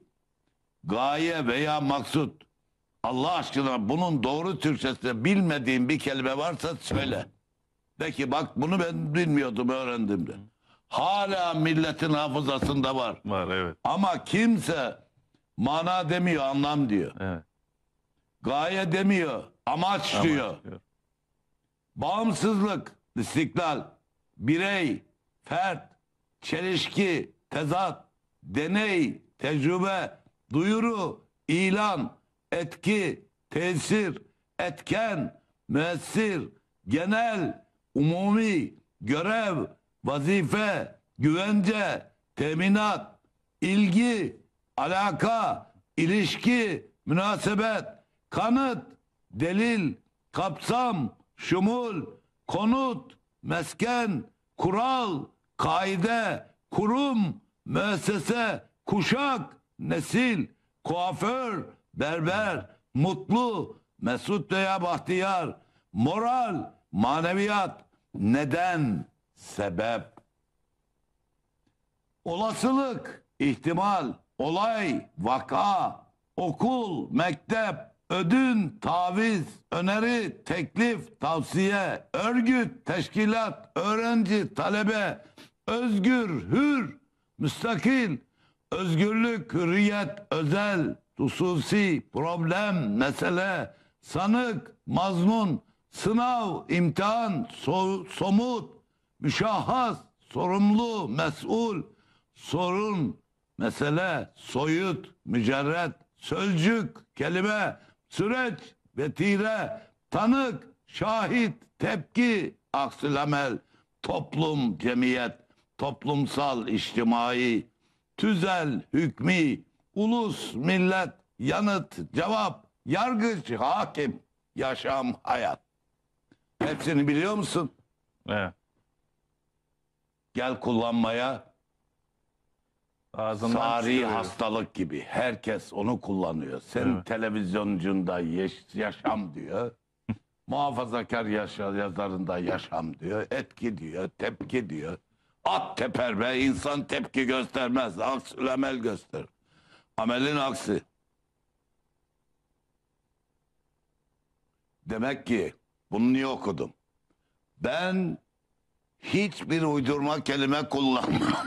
gaye veya maksut. Allah aşkına bunun doğru Türkçesinde bilmediğin bir kelime varsa söyle. De ki bak bunu ben bilmiyordum öğrendim de. Hala milletin hafızasında var. Var evet. Ama kimse mana demiyor anlam diyor. Evet. Gaye demiyor amaç, Ama, diyor. diyor. Bağımsızlık, istiklal, birey, fert, çelişki, tezat, deney, tecrübe, duyuru, ilan, etki, tesir, etken, müessir, genel, umumi görev, vazife, güvence, teminat, ilgi, alaka, ilişki, münasebet, kanıt, delil, kapsam, şumul, konut, mesken, kural, kaide, kurum, müessese, kuşak, nesil, kuaför, berber, mutlu, mesut veya bahtiyar, moral, maneviyat, neden? Sebep. Olasılık, ihtimal, olay, vaka, okul, mektep, ödün, taviz, öneri, teklif, tavsiye, örgüt, teşkilat, öğrenci, talebe, özgür, hür, müstakil, özgürlük, hürriyet, özel, hususi, problem, mesele, sanık, mazmun, Sınav, imtihan, so somut, müşahhas, sorumlu, mesul, sorun, mesele, soyut, mücerret, sözcük, kelime, süreç, vetire, tanık, şahit, tepki, aksilamel, toplum, cemiyet, toplumsal, içtimai, tüzel, hükmi, ulus, millet, yanıt, cevap, yargıç, hakim, yaşam, hayat. Hepsini biliyor musun? Ne? Gel kullanmaya Ağzından Sari çıkıyor. hastalık gibi. Herkes onu kullanıyor. Sen Evet. televizyoncunda yaşam diyor. Muhafazakar yaşa, yazarında yaşam diyor. Etki diyor, tepki diyor. At teper be, insan tepki göstermez. Aksül ülemel göster. Amelin aksi. Demek ki bunu niye okudum? Ben hiçbir uydurma kelime kullanmıyorum.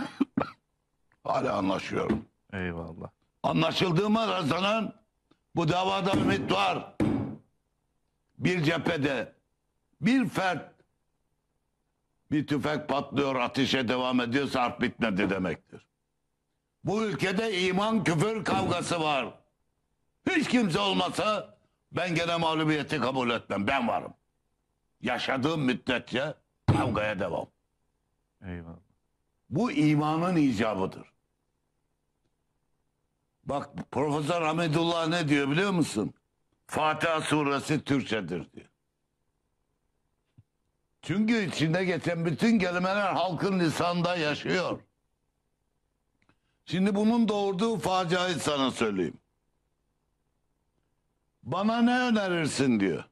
Hala anlaşıyorum. Eyvallah. Anlaşıldığıma rastlanan bu davada ümit var. Bir cephede bir fert bir tüfek patlıyor ateşe devam ediyorsa harp bitmedi demektir. Bu ülkede iman küfür kavgası var. Hiç kimse olmasa ben gene mağlubiyeti kabul etmem. Ben varım. Yaşadığım müddetçe kavgaya devam. Eyvallah. Bu imanın icabıdır. Bak Profesör Hamidullah ne diyor biliyor musun? Fatiha suresi Türkçedir diyor. Çünkü içinde geçen bütün kelimeler halkın lisanda yaşıyor. Şimdi bunun doğurduğu faciayı sana söyleyeyim. Bana ne önerirsin diyor.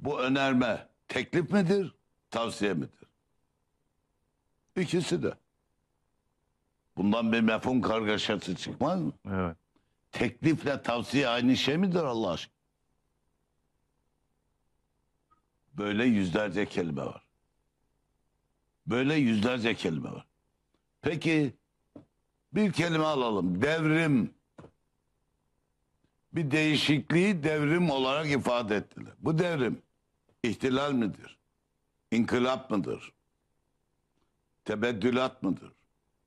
Bu önerme teklif midir, tavsiye midir? İkisi de. Bundan bir mefhum kargaşası çıkmaz mı? Evet. Teklifle tavsiye aynı şey midir Allah aşkına? Böyle yüzlerce kelime var. Böyle yüzlerce kelime var. Peki bir kelime alalım. Devrim. Bir değişikliği devrim olarak ifade ettiler. Bu devrim. İhtilal midir? İnkılap mıdır? Tebeddülat mıdır?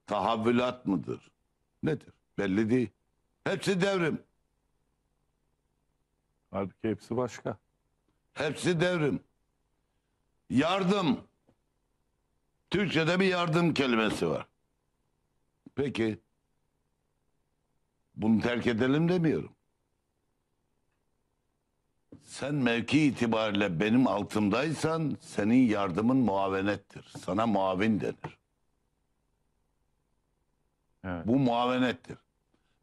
Tahavvülat mıdır? Nedir? Belli değil. Hepsi devrim. Halbuki hepsi başka. Hepsi devrim. Yardım. Türkçe'de bir yardım kelimesi var. Peki. Bunu terk edelim demiyorum. Sen mevki itibariyle benim altımdaysan senin yardımın muavenettir. Sana muavin denir. Evet. Bu muavenettir.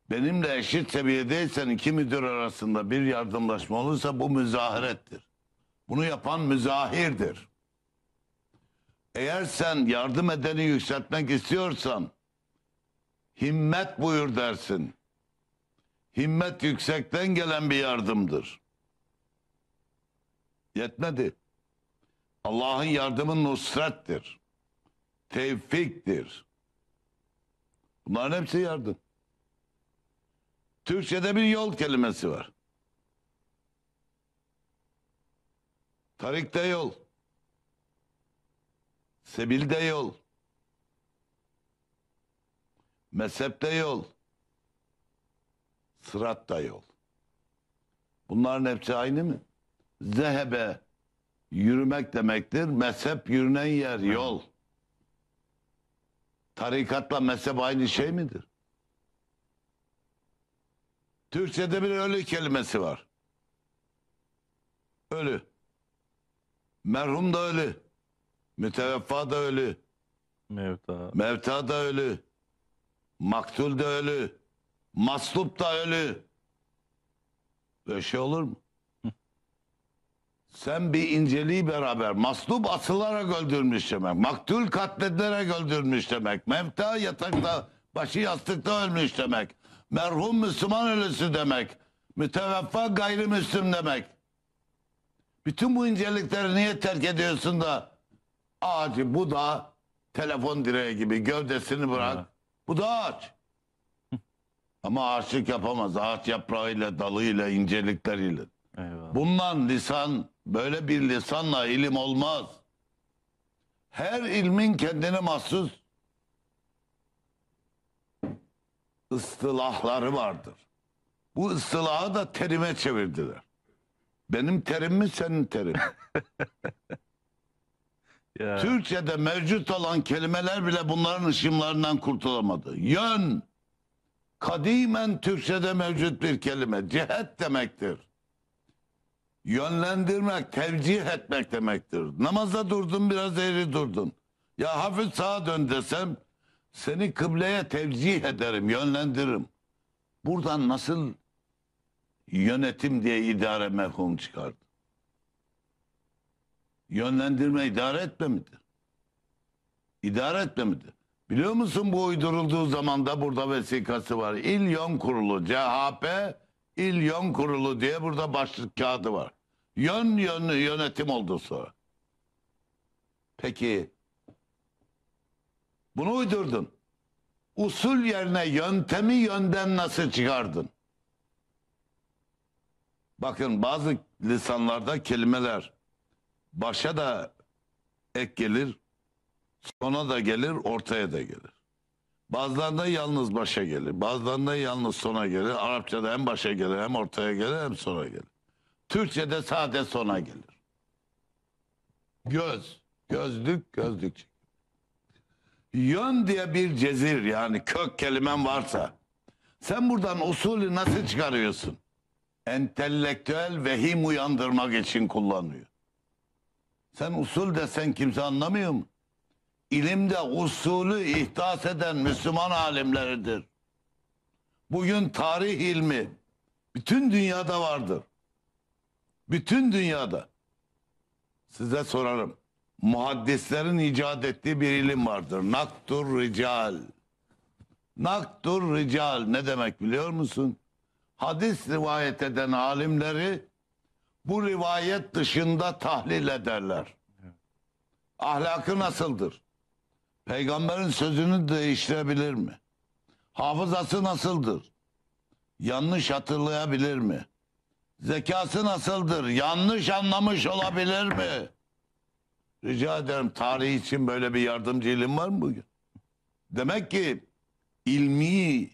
Benimle eşit seviyedeysen iki müdür arasında bir yardımlaşma olursa bu müzahirettir. Bunu yapan müzahirdir. Eğer sen yardım edeni yükseltmek istiyorsan himmet buyur dersin. Himmet yüksekten gelen bir yardımdır. Yetmedi. Allah'ın yardımı nusrettir. Tevfiktir. Bunların hepsi yardım. Türkçe'de bir yol kelimesi var. Tarikte yol. Sebilde yol. Mezhepte yol. Sıratta yol. Bunların hepsi aynı mı? zehebe yürümek demektir. Mezhep yürünen yer, yol. Tarikatla mezhep aynı şey midir? Türkçede bir ölü kelimesi var. Ölü. Merhum da ölü. Müteveffa da ölü. Mevta. Mevta da ölü. Maktul da ölü. Maslup da ölü. Böyle şey olur mu? Sen bir inceliği beraber maslup asılarak öldürmüş demek. Maktul katledilerek öldürmüş demek. Mevta yatakta başı yastıkta ölmüş demek. Merhum Müslüman ölüsü demek. Müteveffa gayrimüslim demek. Bütün bu incelikleri niye terk ediyorsun da ağacı bu da telefon direği gibi gövdesini bırak. Ha. Bu da ağaç. Ama ağaçlık yapamaz. Ağaç yaprağıyla, dalıyla, incelikleriyle. Eyvallah. Bundan lisan Böyle bir lisanla ilim olmaz. Her ilmin kendine mahsus ıstılahları vardır. Bu ıstılahı da terime çevirdiler. Benim terim mi senin terim? ya. Türkçe'de mevcut olan kelimeler bile bunların ışımlarından kurtulamadı. Yön, kadimen Türkçe'de mevcut bir kelime. Cihet demektir yönlendirmek, tevcih etmek demektir. Namaza durdun biraz eğri durdun. Ya hafif sağa dön desem seni kıbleye tevcih ederim, yönlendiririm. Buradan nasıl yönetim diye idare mefhum çıkardı? Yönlendirme idare etme midir? İdare etme midir? Biliyor musun bu uydurulduğu zaman da burada vesikası var. İlyon kurulu CHP İl Yön Kurulu diye burada başlık kağıdı var. Yön yön yönetim oldu sonra. Peki bunu uydurdun. Usul yerine yöntemi yönden nasıl çıkardın? Bakın bazı lisanlarda kelimeler başa da ek gelir, sona da gelir, ortaya da gelir. Bazılarında yalnız başa gelir. Bazılarında yalnız sona gelir. Arapçada hem başa gelir hem ortaya gelir hem sona gelir. Türkçede sade sona gelir. Göz, gözlük, gözlük. Yön diye bir cezir yani kök kelimen varsa sen buradan usulü nasıl çıkarıyorsun? Entelektüel vehim uyandırmak için kullanıyor. Sen usul desen kimse anlamıyor mu? ilimde usulü ihdas eden Müslüman alimleridir. Bugün tarih ilmi bütün dünyada vardır. Bütün dünyada. Size sorarım. Muhaddislerin icat ettiği bir ilim vardır. Naktur rical. Naktur rical ne demek biliyor musun? Hadis rivayet eden alimleri bu rivayet dışında tahlil ederler. Ahlakı nasıldır? Peygamberin sözünü değiştirebilir mi? Hafızası nasıldır? Yanlış hatırlayabilir mi? Zekası nasıldır? Yanlış anlamış olabilir mi? Rica ederim tarih için böyle bir yardımcı ilim var mı bugün? Demek ki ilmi,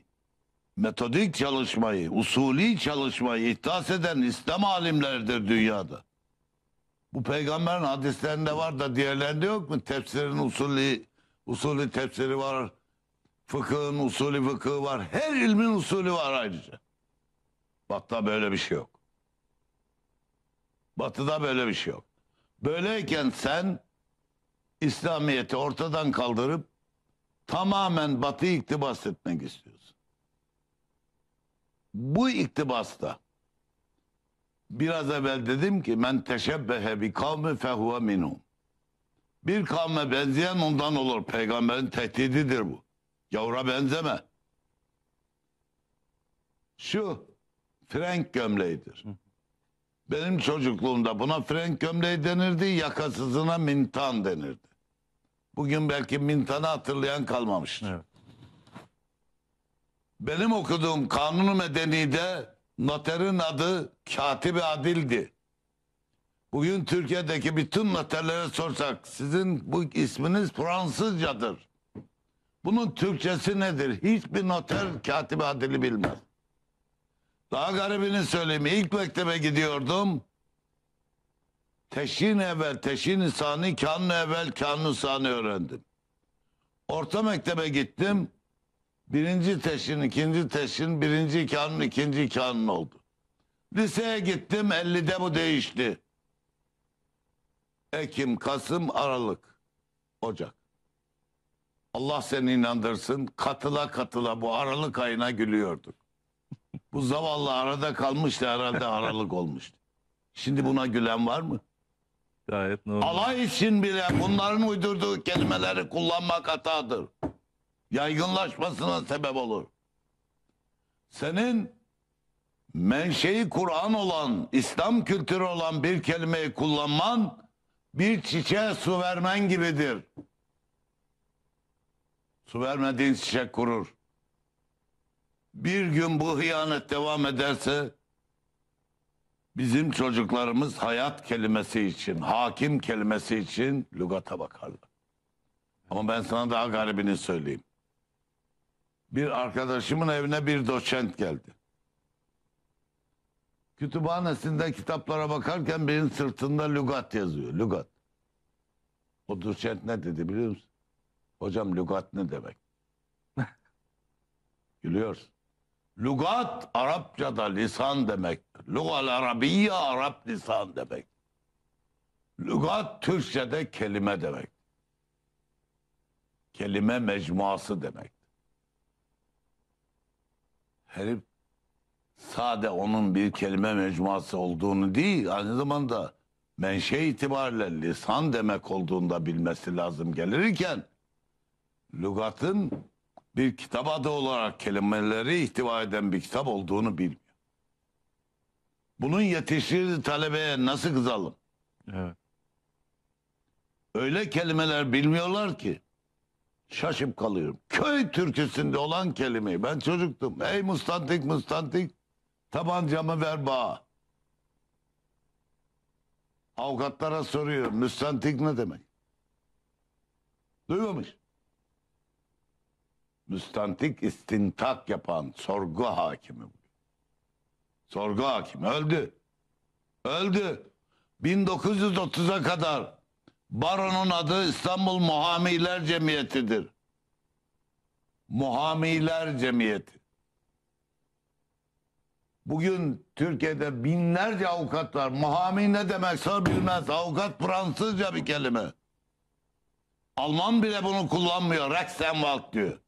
metodik çalışmayı, usulü çalışmayı ihdas eden İslam alimleridir dünyada. Bu peygamberin hadislerinde var da diğerlerinde yok mu? Tefsirin usulü usulü tefsiri var. Fıkhın usulü fıkhı var. Her ilmin usulü var ayrıca. Batı'da böyle bir şey yok. Batı'da böyle bir şey yok. Böyleyken sen İslamiyet'i ortadan kaldırıp tamamen Batı iktibas etmek istiyorsun. Bu iktibasta biraz evvel dedim ki men teşebbehe bi kavmi fehuve minhum. Bir kavme benzeyen ondan olur. Peygamberin tehdididir bu. Yavra benzeme. Şu frenk gömleğidir. Benim çocukluğumda buna frenk gömleği denirdi, yakasızına mintan denirdi. Bugün belki mintanı hatırlayan kalmamıştır. Evet. Benim okuduğum kanunu medenide noterin adı Katibi Adil'di. Bugün Türkiye'deki bütün noterlere sorsak sizin bu isminiz Fransızcadır. Bunun Türkçesi nedir? Hiçbir noter katibi adili bilmez. Daha garibini söyleyeyim. İlk mektebe gidiyordum. Teşhin evvel, teşhin sani, kanun evvel, kanun sani öğrendim. Orta mektebe gittim. Birinci teşhin, ikinci teşhin, birinci kanun, ikinci kanun oldu. Liseye gittim, 50'de bu değişti. Ekim, Kasım, Aralık, Ocak. Allah seni inandırsın. Katıla katıla bu Aralık ayına gülüyorduk. Bu zavallı arada kalmıştı herhalde Aralık olmuştu. Şimdi buna gülen var mı? Gayet normal. Allah için bile bunların uydurduğu kelimeleri kullanmak hatadır. Yaygınlaşmasına sebep olur. Senin menşei Kur'an olan, İslam kültürü olan bir kelimeyi kullanman bir çiçeğe su vermen gibidir. Su vermediğin çiçek kurur. Bir gün bu hıyanet devam ederse bizim çocuklarımız hayat kelimesi için, hakim kelimesi için lügata bakarlar. Ama ben sana daha garibini söyleyeyim. Bir arkadaşımın evine bir doçent geldi kütüphanesinde kitaplara bakarken benim sırtında lügat yazıyor. Lügat. O doçent ne dedi biliyor musun? Hocam lügat ne demek? Gülüyorsun. Lugat Arapçada lisan demek. Lugal Arabiye Arap lisan demek. Lugat Türkçe'de kelime demek. Kelime mecmuası demek. Herif sade onun bir kelime mecmuası olduğunu değil aynı zamanda menşe itibariyle lisan demek olduğunda bilmesi lazım gelirken lügatın bir kitap adı olarak kelimeleri ihtiva eden bir kitap olduğunu bilmiyor. Bunun yetişir talebeye nasıl kızalım? Evet. Öyle kelimeler bilmiyorlar ki şaşıp kalıyorum. Köy türküsünde olan kelimeyi ben çocuktum. Ey mustantik mustantik Tabancamı ver bağa. Avukatlara soruyor. Müstantik ne demek? Duymamış. Müstantik istintak yapan sorgu hakimi. Sorgu hakimi öldü. Öldü. 1930'a kadar baronun adı İstanbul Muhamiler Cemiyeti'dir. Muhamiler Cemiyeti. Bugün Türkiye'de binlerce avukat var. Muhami ne demek sır bilmez. Avukat Fransızca bir kelime. Alman bile bunu kullanmıyor. Rechtsanwalt diyor.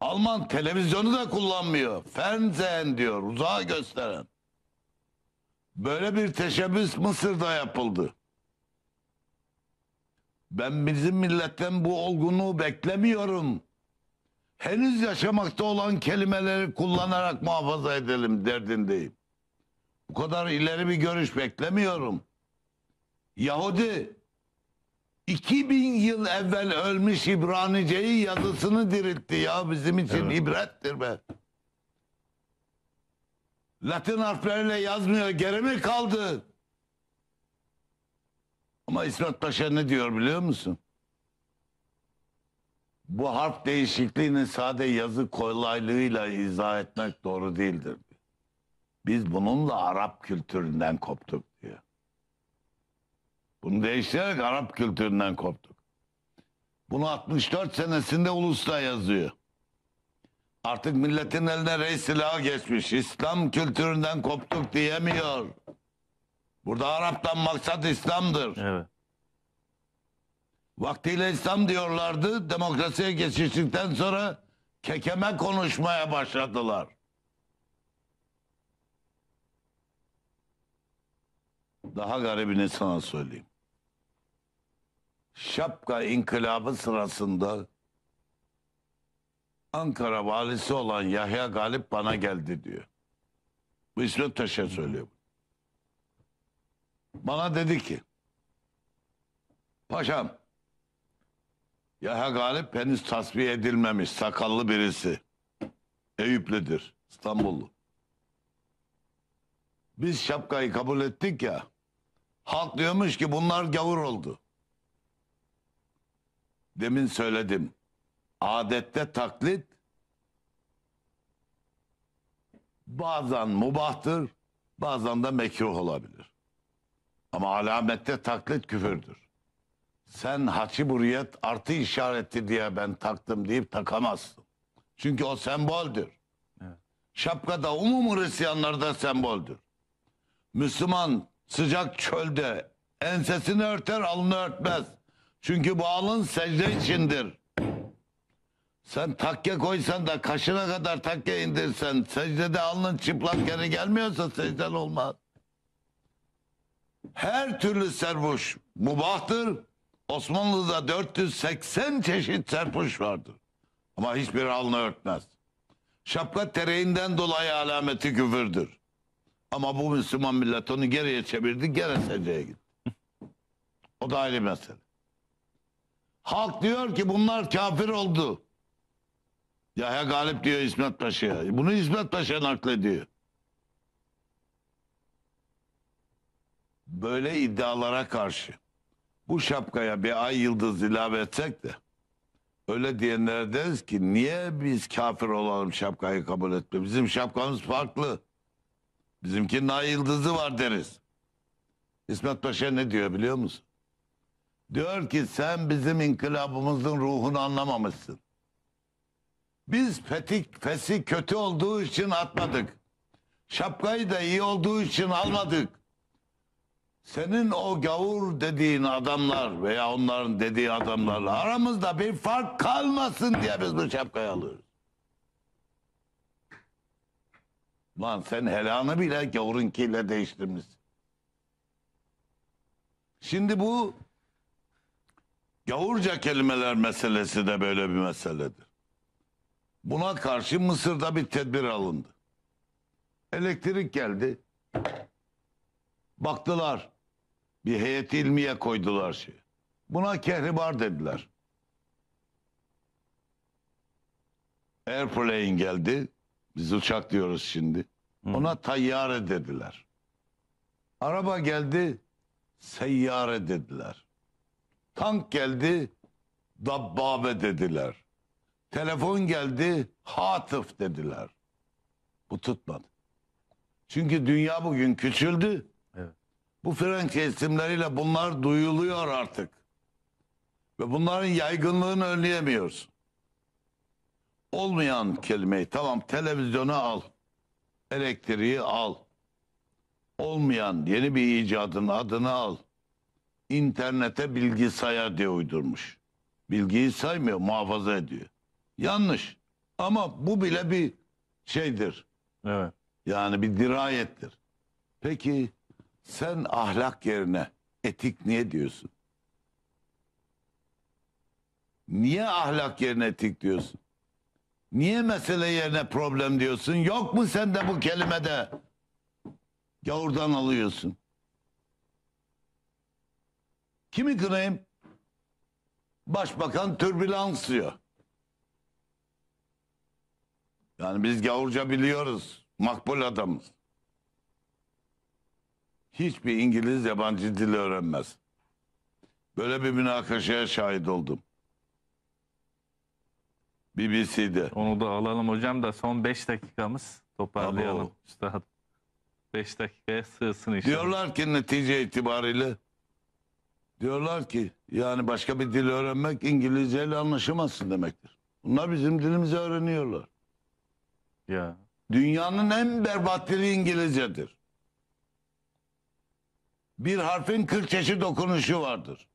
Alman televizyonu da kullanmıyor. Fernsehen diyor. Uzağa gösteren. Böyle bir teşebbüs Mısır'da yapıldı. Ben bizim milletten bu olgunluğu beklemiyorum henüz yaşamakta olan kelimeleri kullanarak muhafaza edelim derdindeyim. Bu kadar ileri bir görüş beklemiyorum. Yahudi 2000 yıl evvel ölmüş İbranice'yi yazısını diriltti ya bizim için evet. ibrettir be. Latin harfleriyle yazmıyor geri mi kaldı? Ama İsmet Paşa ne diyor biliyor musun? bu harf değişikliğini sade yazı kolaylığıyla izah etmek doğru değildir. Biz bununla Arap kültüründen koptuk diyor. Bunu değiştirerek Arap kültüründen koptuk. Bunu 64 senesinde ulusta yazıyor. Artık milletin eline reis silahı geçmiş. İslam kültüründen koptuk diyemiyor. Burada Arap'tan maksat İslam'dır. Evet. Vaktiyle İslam diyorlardı. Demokrasiye geçiştikten sonra kekeme konuşmaya başladılar. Daha garibini sana söyleyeyim. Şapka inkılabı sırasında Ankara valisi olan Yahya Galip bana geldi diyor. Bu İsmet Taş'a söylüyor. Bana dedi ki Paşam Yahya Galip henüz tasfiye edilmemiş sakallı birisi. Eyüplüdür, İstanbullu. Biz şapkayı kabul ettik ya. Halk diyormuş ki bunlar gavur oldu. Demin söyledim. Adette taklit bazen mubahtır, bazen de mekruh olabilir. Ama alamette taklit küfürdür sen haçı artı işareti diye ben taktım deyip takamazsın. Çünkü o semboldür. Evet. Şapka da umum Hristiyanlarda semboldür. Müslüman sıcak çölde ensesini örter alnını örtmez. Çünkü bu alın secde içindir. Sen takke koysan da kaşına kadar takke indirsen secdede alnın çıplak geri gelmiyorsa secden olmaz. Her türlü serboş mubahtır. Osmanlı'da 480 çeşit serpuş vardır. Ama hiçbir alnı örtmez. Şapka tereyinden dolayı alameti küfürdür. Ama bu Müslüman millet onu geriye çevirdi, gene secdeye gitti. O da ayrı mesele. Halk diyor ki bunlar kafir oldu. Yahya Galip diyor İsmet Paşa'ya. Bunu İsmet Paşa naklediyor. Böyle iddialara karşı bu şapkaya bir ay yıldız ilave etsek de öyle diyenlere deriz ki niye biz kafir olalım şapkayı kabul etme? Bizim şapkamız farklı. Bizimkinin ay yıldızı var deriz. İsmet Paşa ne diyor biliyor musun? Diyor ki sen bizim inkılabımızın ruhunu anlamamışsın. Biz fetik, fesi kötü olduğu için atmadık. Şapkayı da iyi olduğu için almadık. Senin o gavur dediğin adamlar veya onların dediği adamlarla aramızda bir fark kalmasın diye biz bu şapkayı alıyoruz. Lan sen helanı bile gavurunkiyle değiştirmiş. Şimdi bu gavurca kelimeler meselesi de böyle bir meseledir. Buna karşı Mısır'da bir tedbir alındı. Elektrik geldi. Baktılar bir heyet ilmiye koydular şey. Buna kehribar dediler. Airplane geldi. Biz uçak diyoruz şimdi. Ona tayyare dediler. Araba geldi. Seyyare dediler. Tank geldi. Dabbabe dediler. Telefon geldi. Hatıf dediler. Bu tutmadı. Çünkü dünya bugün küçüldü. Bu fren kesimleriyle bunlar duyuluyor artık. Ve bunların yaygınlığını önleyemiyoruz. Olmayan kelimeyi tamam televizyonu al. Elektriği al. Olmayan yeni bir icadın adını al. İnternete bilgi sayar diye uydurmuş. Bilgiyi saymıyor, muhafaza ediyor. Yanlış. Ama bu bile bir şeydir. Evet. Yani bir dirayettir. Peki sen ahlak yerine etik niye diyorsun? Niye ahlak yerine etik diyorsun? Niye mesele yerine problem diyorsun? Yok mu sende bu kelimede? Gavurdan alıyorsun. Kimi kınayım? Başbakan türbülans diyor. Yani biz gavurca biliyoruz. Makbul adamız hiçbir İngiliz yabancı dili öğrenmez. Böyle bir münakaşaya şahit oldum. BBC'de. Onu da alalım hocam da son 5 dakikamız toparlayalım. Abo. Üstad 5 dakikaya sığsın işte. Diyorlar ki netice itibariyle diyorlar ki yani başka bir dil öğrenmek İngilizce ile anlaşamazsın demektir. Bunlar bizim dilimizi öğreniyorlar. Ya. Dünyanın en berbat dili İngilizcedir. Bir harfin 40 çeşit dokunuşu vardır.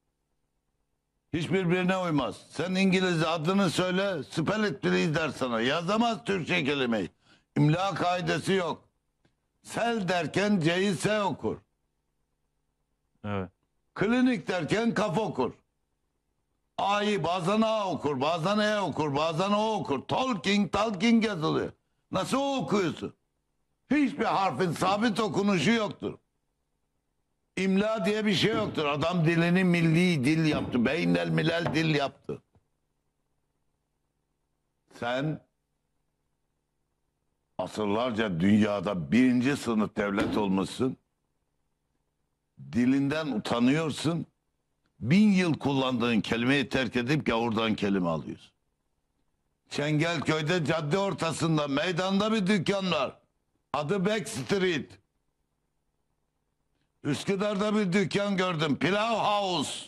Hiçbirbirine uymaz. Sen İngilizce adını söyle, spell it please der sana. Yazamaz Türkçe kelimeyi. İmla kaidesi yok. Sel derken C'yi S okur. Evet. Klinik derken kaf okur. A'yı bazen A okur, bazen E okur, bazen O okur. Talking, talking yazılıyor. Nasıl o okuyorsun? Hiçbir harfin sabit okunuşu yoktur. İmla diye bir şey yoktur. Adam dilini milli dil yaptı. Beynel milel dil yaptı. Sen asırlarca dünyada birinci sınıf devlet olmasın, Dilinden utanıyorsun. Bin yıl kullandığın kelimeyi terk edip gavurdan kelime alıyorsun. Çengelköy'de cadde ortasında meydanda bir dükkan var. Adı Backstreet. Üsküdar'da bir dükkan gördüm. Pilav House.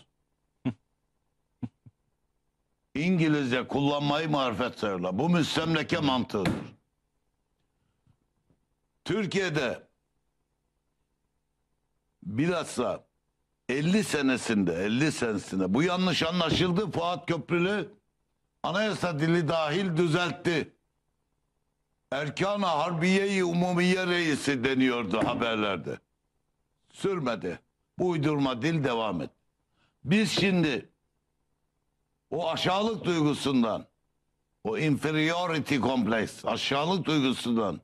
İngilizce kullanmayı marifet sayarlar. Bu müstemleke mantığıdır. Türkiye'de bilhassa 50 senesinde 50 senesinde bu yanlış anlaşıldı. Fuat Köprülü anayasa dili dahil düzeltti. Erkan-ı Harbiye-i Umumiye reisi deniyordu haberlerde sürmedi. Bu uydurma dil devam et. Biz şimdi o aşağılık duygusundan, o inferiority kompleks, aşağılık duygusundan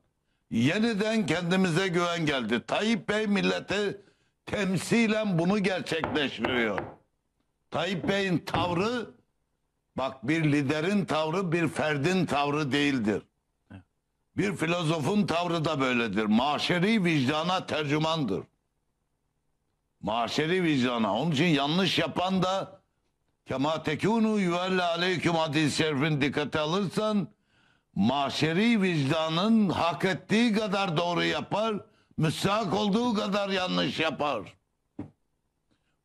yeniden kendimize güven geldi. Tayyip Bey millete temsilen bunu gerçekleştiriyor. Tayyip Bey'in tavrı bak bir liderin tavrı bir ferdin tavrı değildir. Bir filozofun tavrı da böyledir. Maşeri vicdana tercümandır. Maşeri vicdana. Onun için yanlış yapan da kema tekunu yüvelle aleyküm hadis-i şerifin dikkate alırsan maşeri vicdanın hak ettiği kadar doğru yapar, müstahak olduğu kadar yanlış yapar.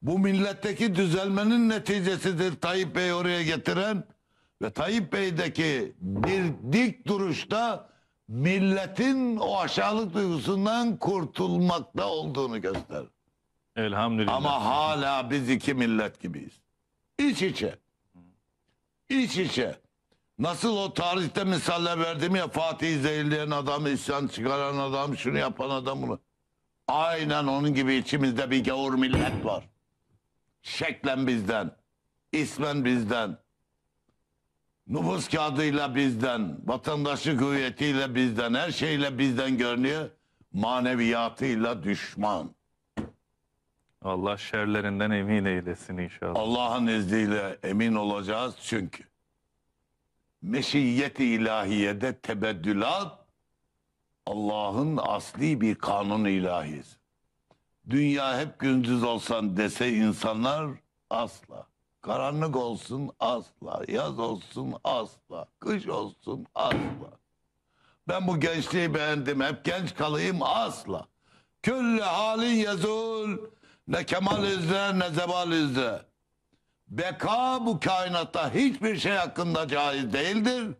Bu milletteki düzelmenin neticesidir Tayyip Bey oraya getiren ve Tayyip Bey'deki bir dik duruşta milletin o aşağılık duygusundan kurtulmakta olduğunu gösterir. Elhamdülillah. Ama hala biz iki millet gibiyiz. İç içe. İç içe. Nasıl o tarihte misaller verdim ya Fatih zehirleyen adam, isyan çıkaran adam, şunu yapan adam bunu. Aynen onun gibi içimizde bir gavur millet var. Şeklen bizden, ismen bizden, nüfus kağıdıyla bizden, vatandaşlık hüviyetiyle bizden, her şeyle bizden görünüyor. Maneviyatıyla düşman. Allah şerlerinden emin eylesin inşallah. Allah'ın izniyle emin olacağız çünkü meşiyet-i ilahiyede tebeddülat Allah'ın asli bir kanun ilahisi. Dünya hep gündüz olsan dese insanlar asla. Karanlık olsun asla, yaz olsun asla, kış olsun asla. Ben bu gençliği beğendim, hep genç kalayım asla. Külle halin yazul, ne kemal izle ne zeval izle. Beka bu kainatta hiçbir şey hakkında caiz değildir.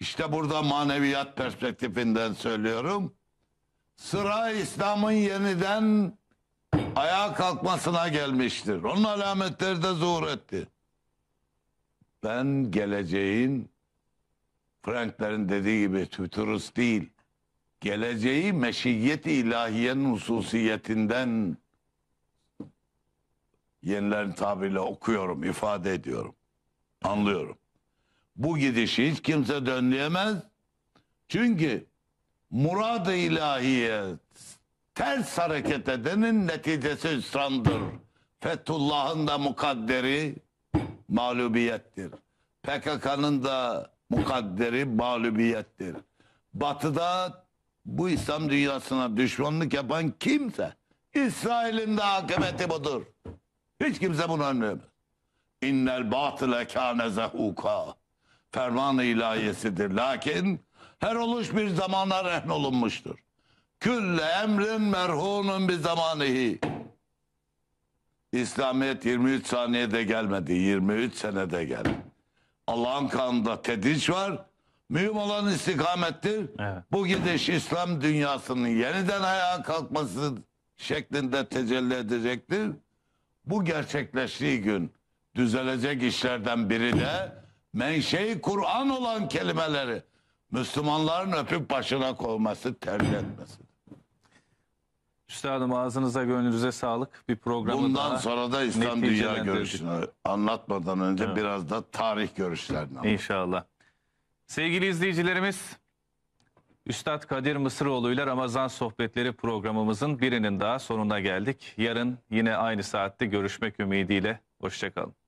İşte burada maneviyat perspektifinden söylüyorum. Sıra İslam'ın yeniden ayağa kalkmasına gelmiştir. Onun alametleri de zuhur etti. Ben geleceğin Frankler'in dediği gibi fütürist değil, geleceği meşiyet ilahiyenin hususiyetinden yenilerin tabiriyle okuyorum, ifade ediyorum. Anlıyorum. Bu gidişi hiç kimse dönleyemez. Çünkü murad-ı ilahiye ters hareket edenin neticesi hüsrandır. Fethullah'ın da mukadderi mağlubiyettir. PKK'nın da mukadderi mağlubiyettir. Batı'da bu İslam dünyasına düşmanlık yapan kimse İsrail'in de akıbeti budur. Hiç kimse bunu anlayamaz. İnnel batıle kâne zehuka. Ferman-ı ilahiyesidir. Lakin her oluş bir zamana rehn olunmuştur. Külle emrin merhunun bir zamanihi. İslamiyet 23 saniyede gelmedi. 23 senede geldi. Allah'ın kanunda tedriç var. Mühim olan istikamettir. Evet. Bu gidiş İslam dünyasının yeniden ayağa kalkması şeklinde tecelli edecektir bu gerçekleştiği gün düzelecek işlerden biri de menşei Kur'an olan kelimeleri Müslümanların öpüp başına koyması tercih etmesi. Üstadım ağzınıza gönlünüze sağlık. Bir programı Bundan daha sonra da İslam dünya görüşünü anlatmadan önce evet. biraz da tarih görüşlerini İnşallah. Sevgili izleyicilerimiz Üstad Kadir Mısıroğlu ile Ramazan Sohbetleri programımızın birinin daha sonuna geldik. Yarın yine aynı saatte görüşmek ümidiyle. Hoşçakalın.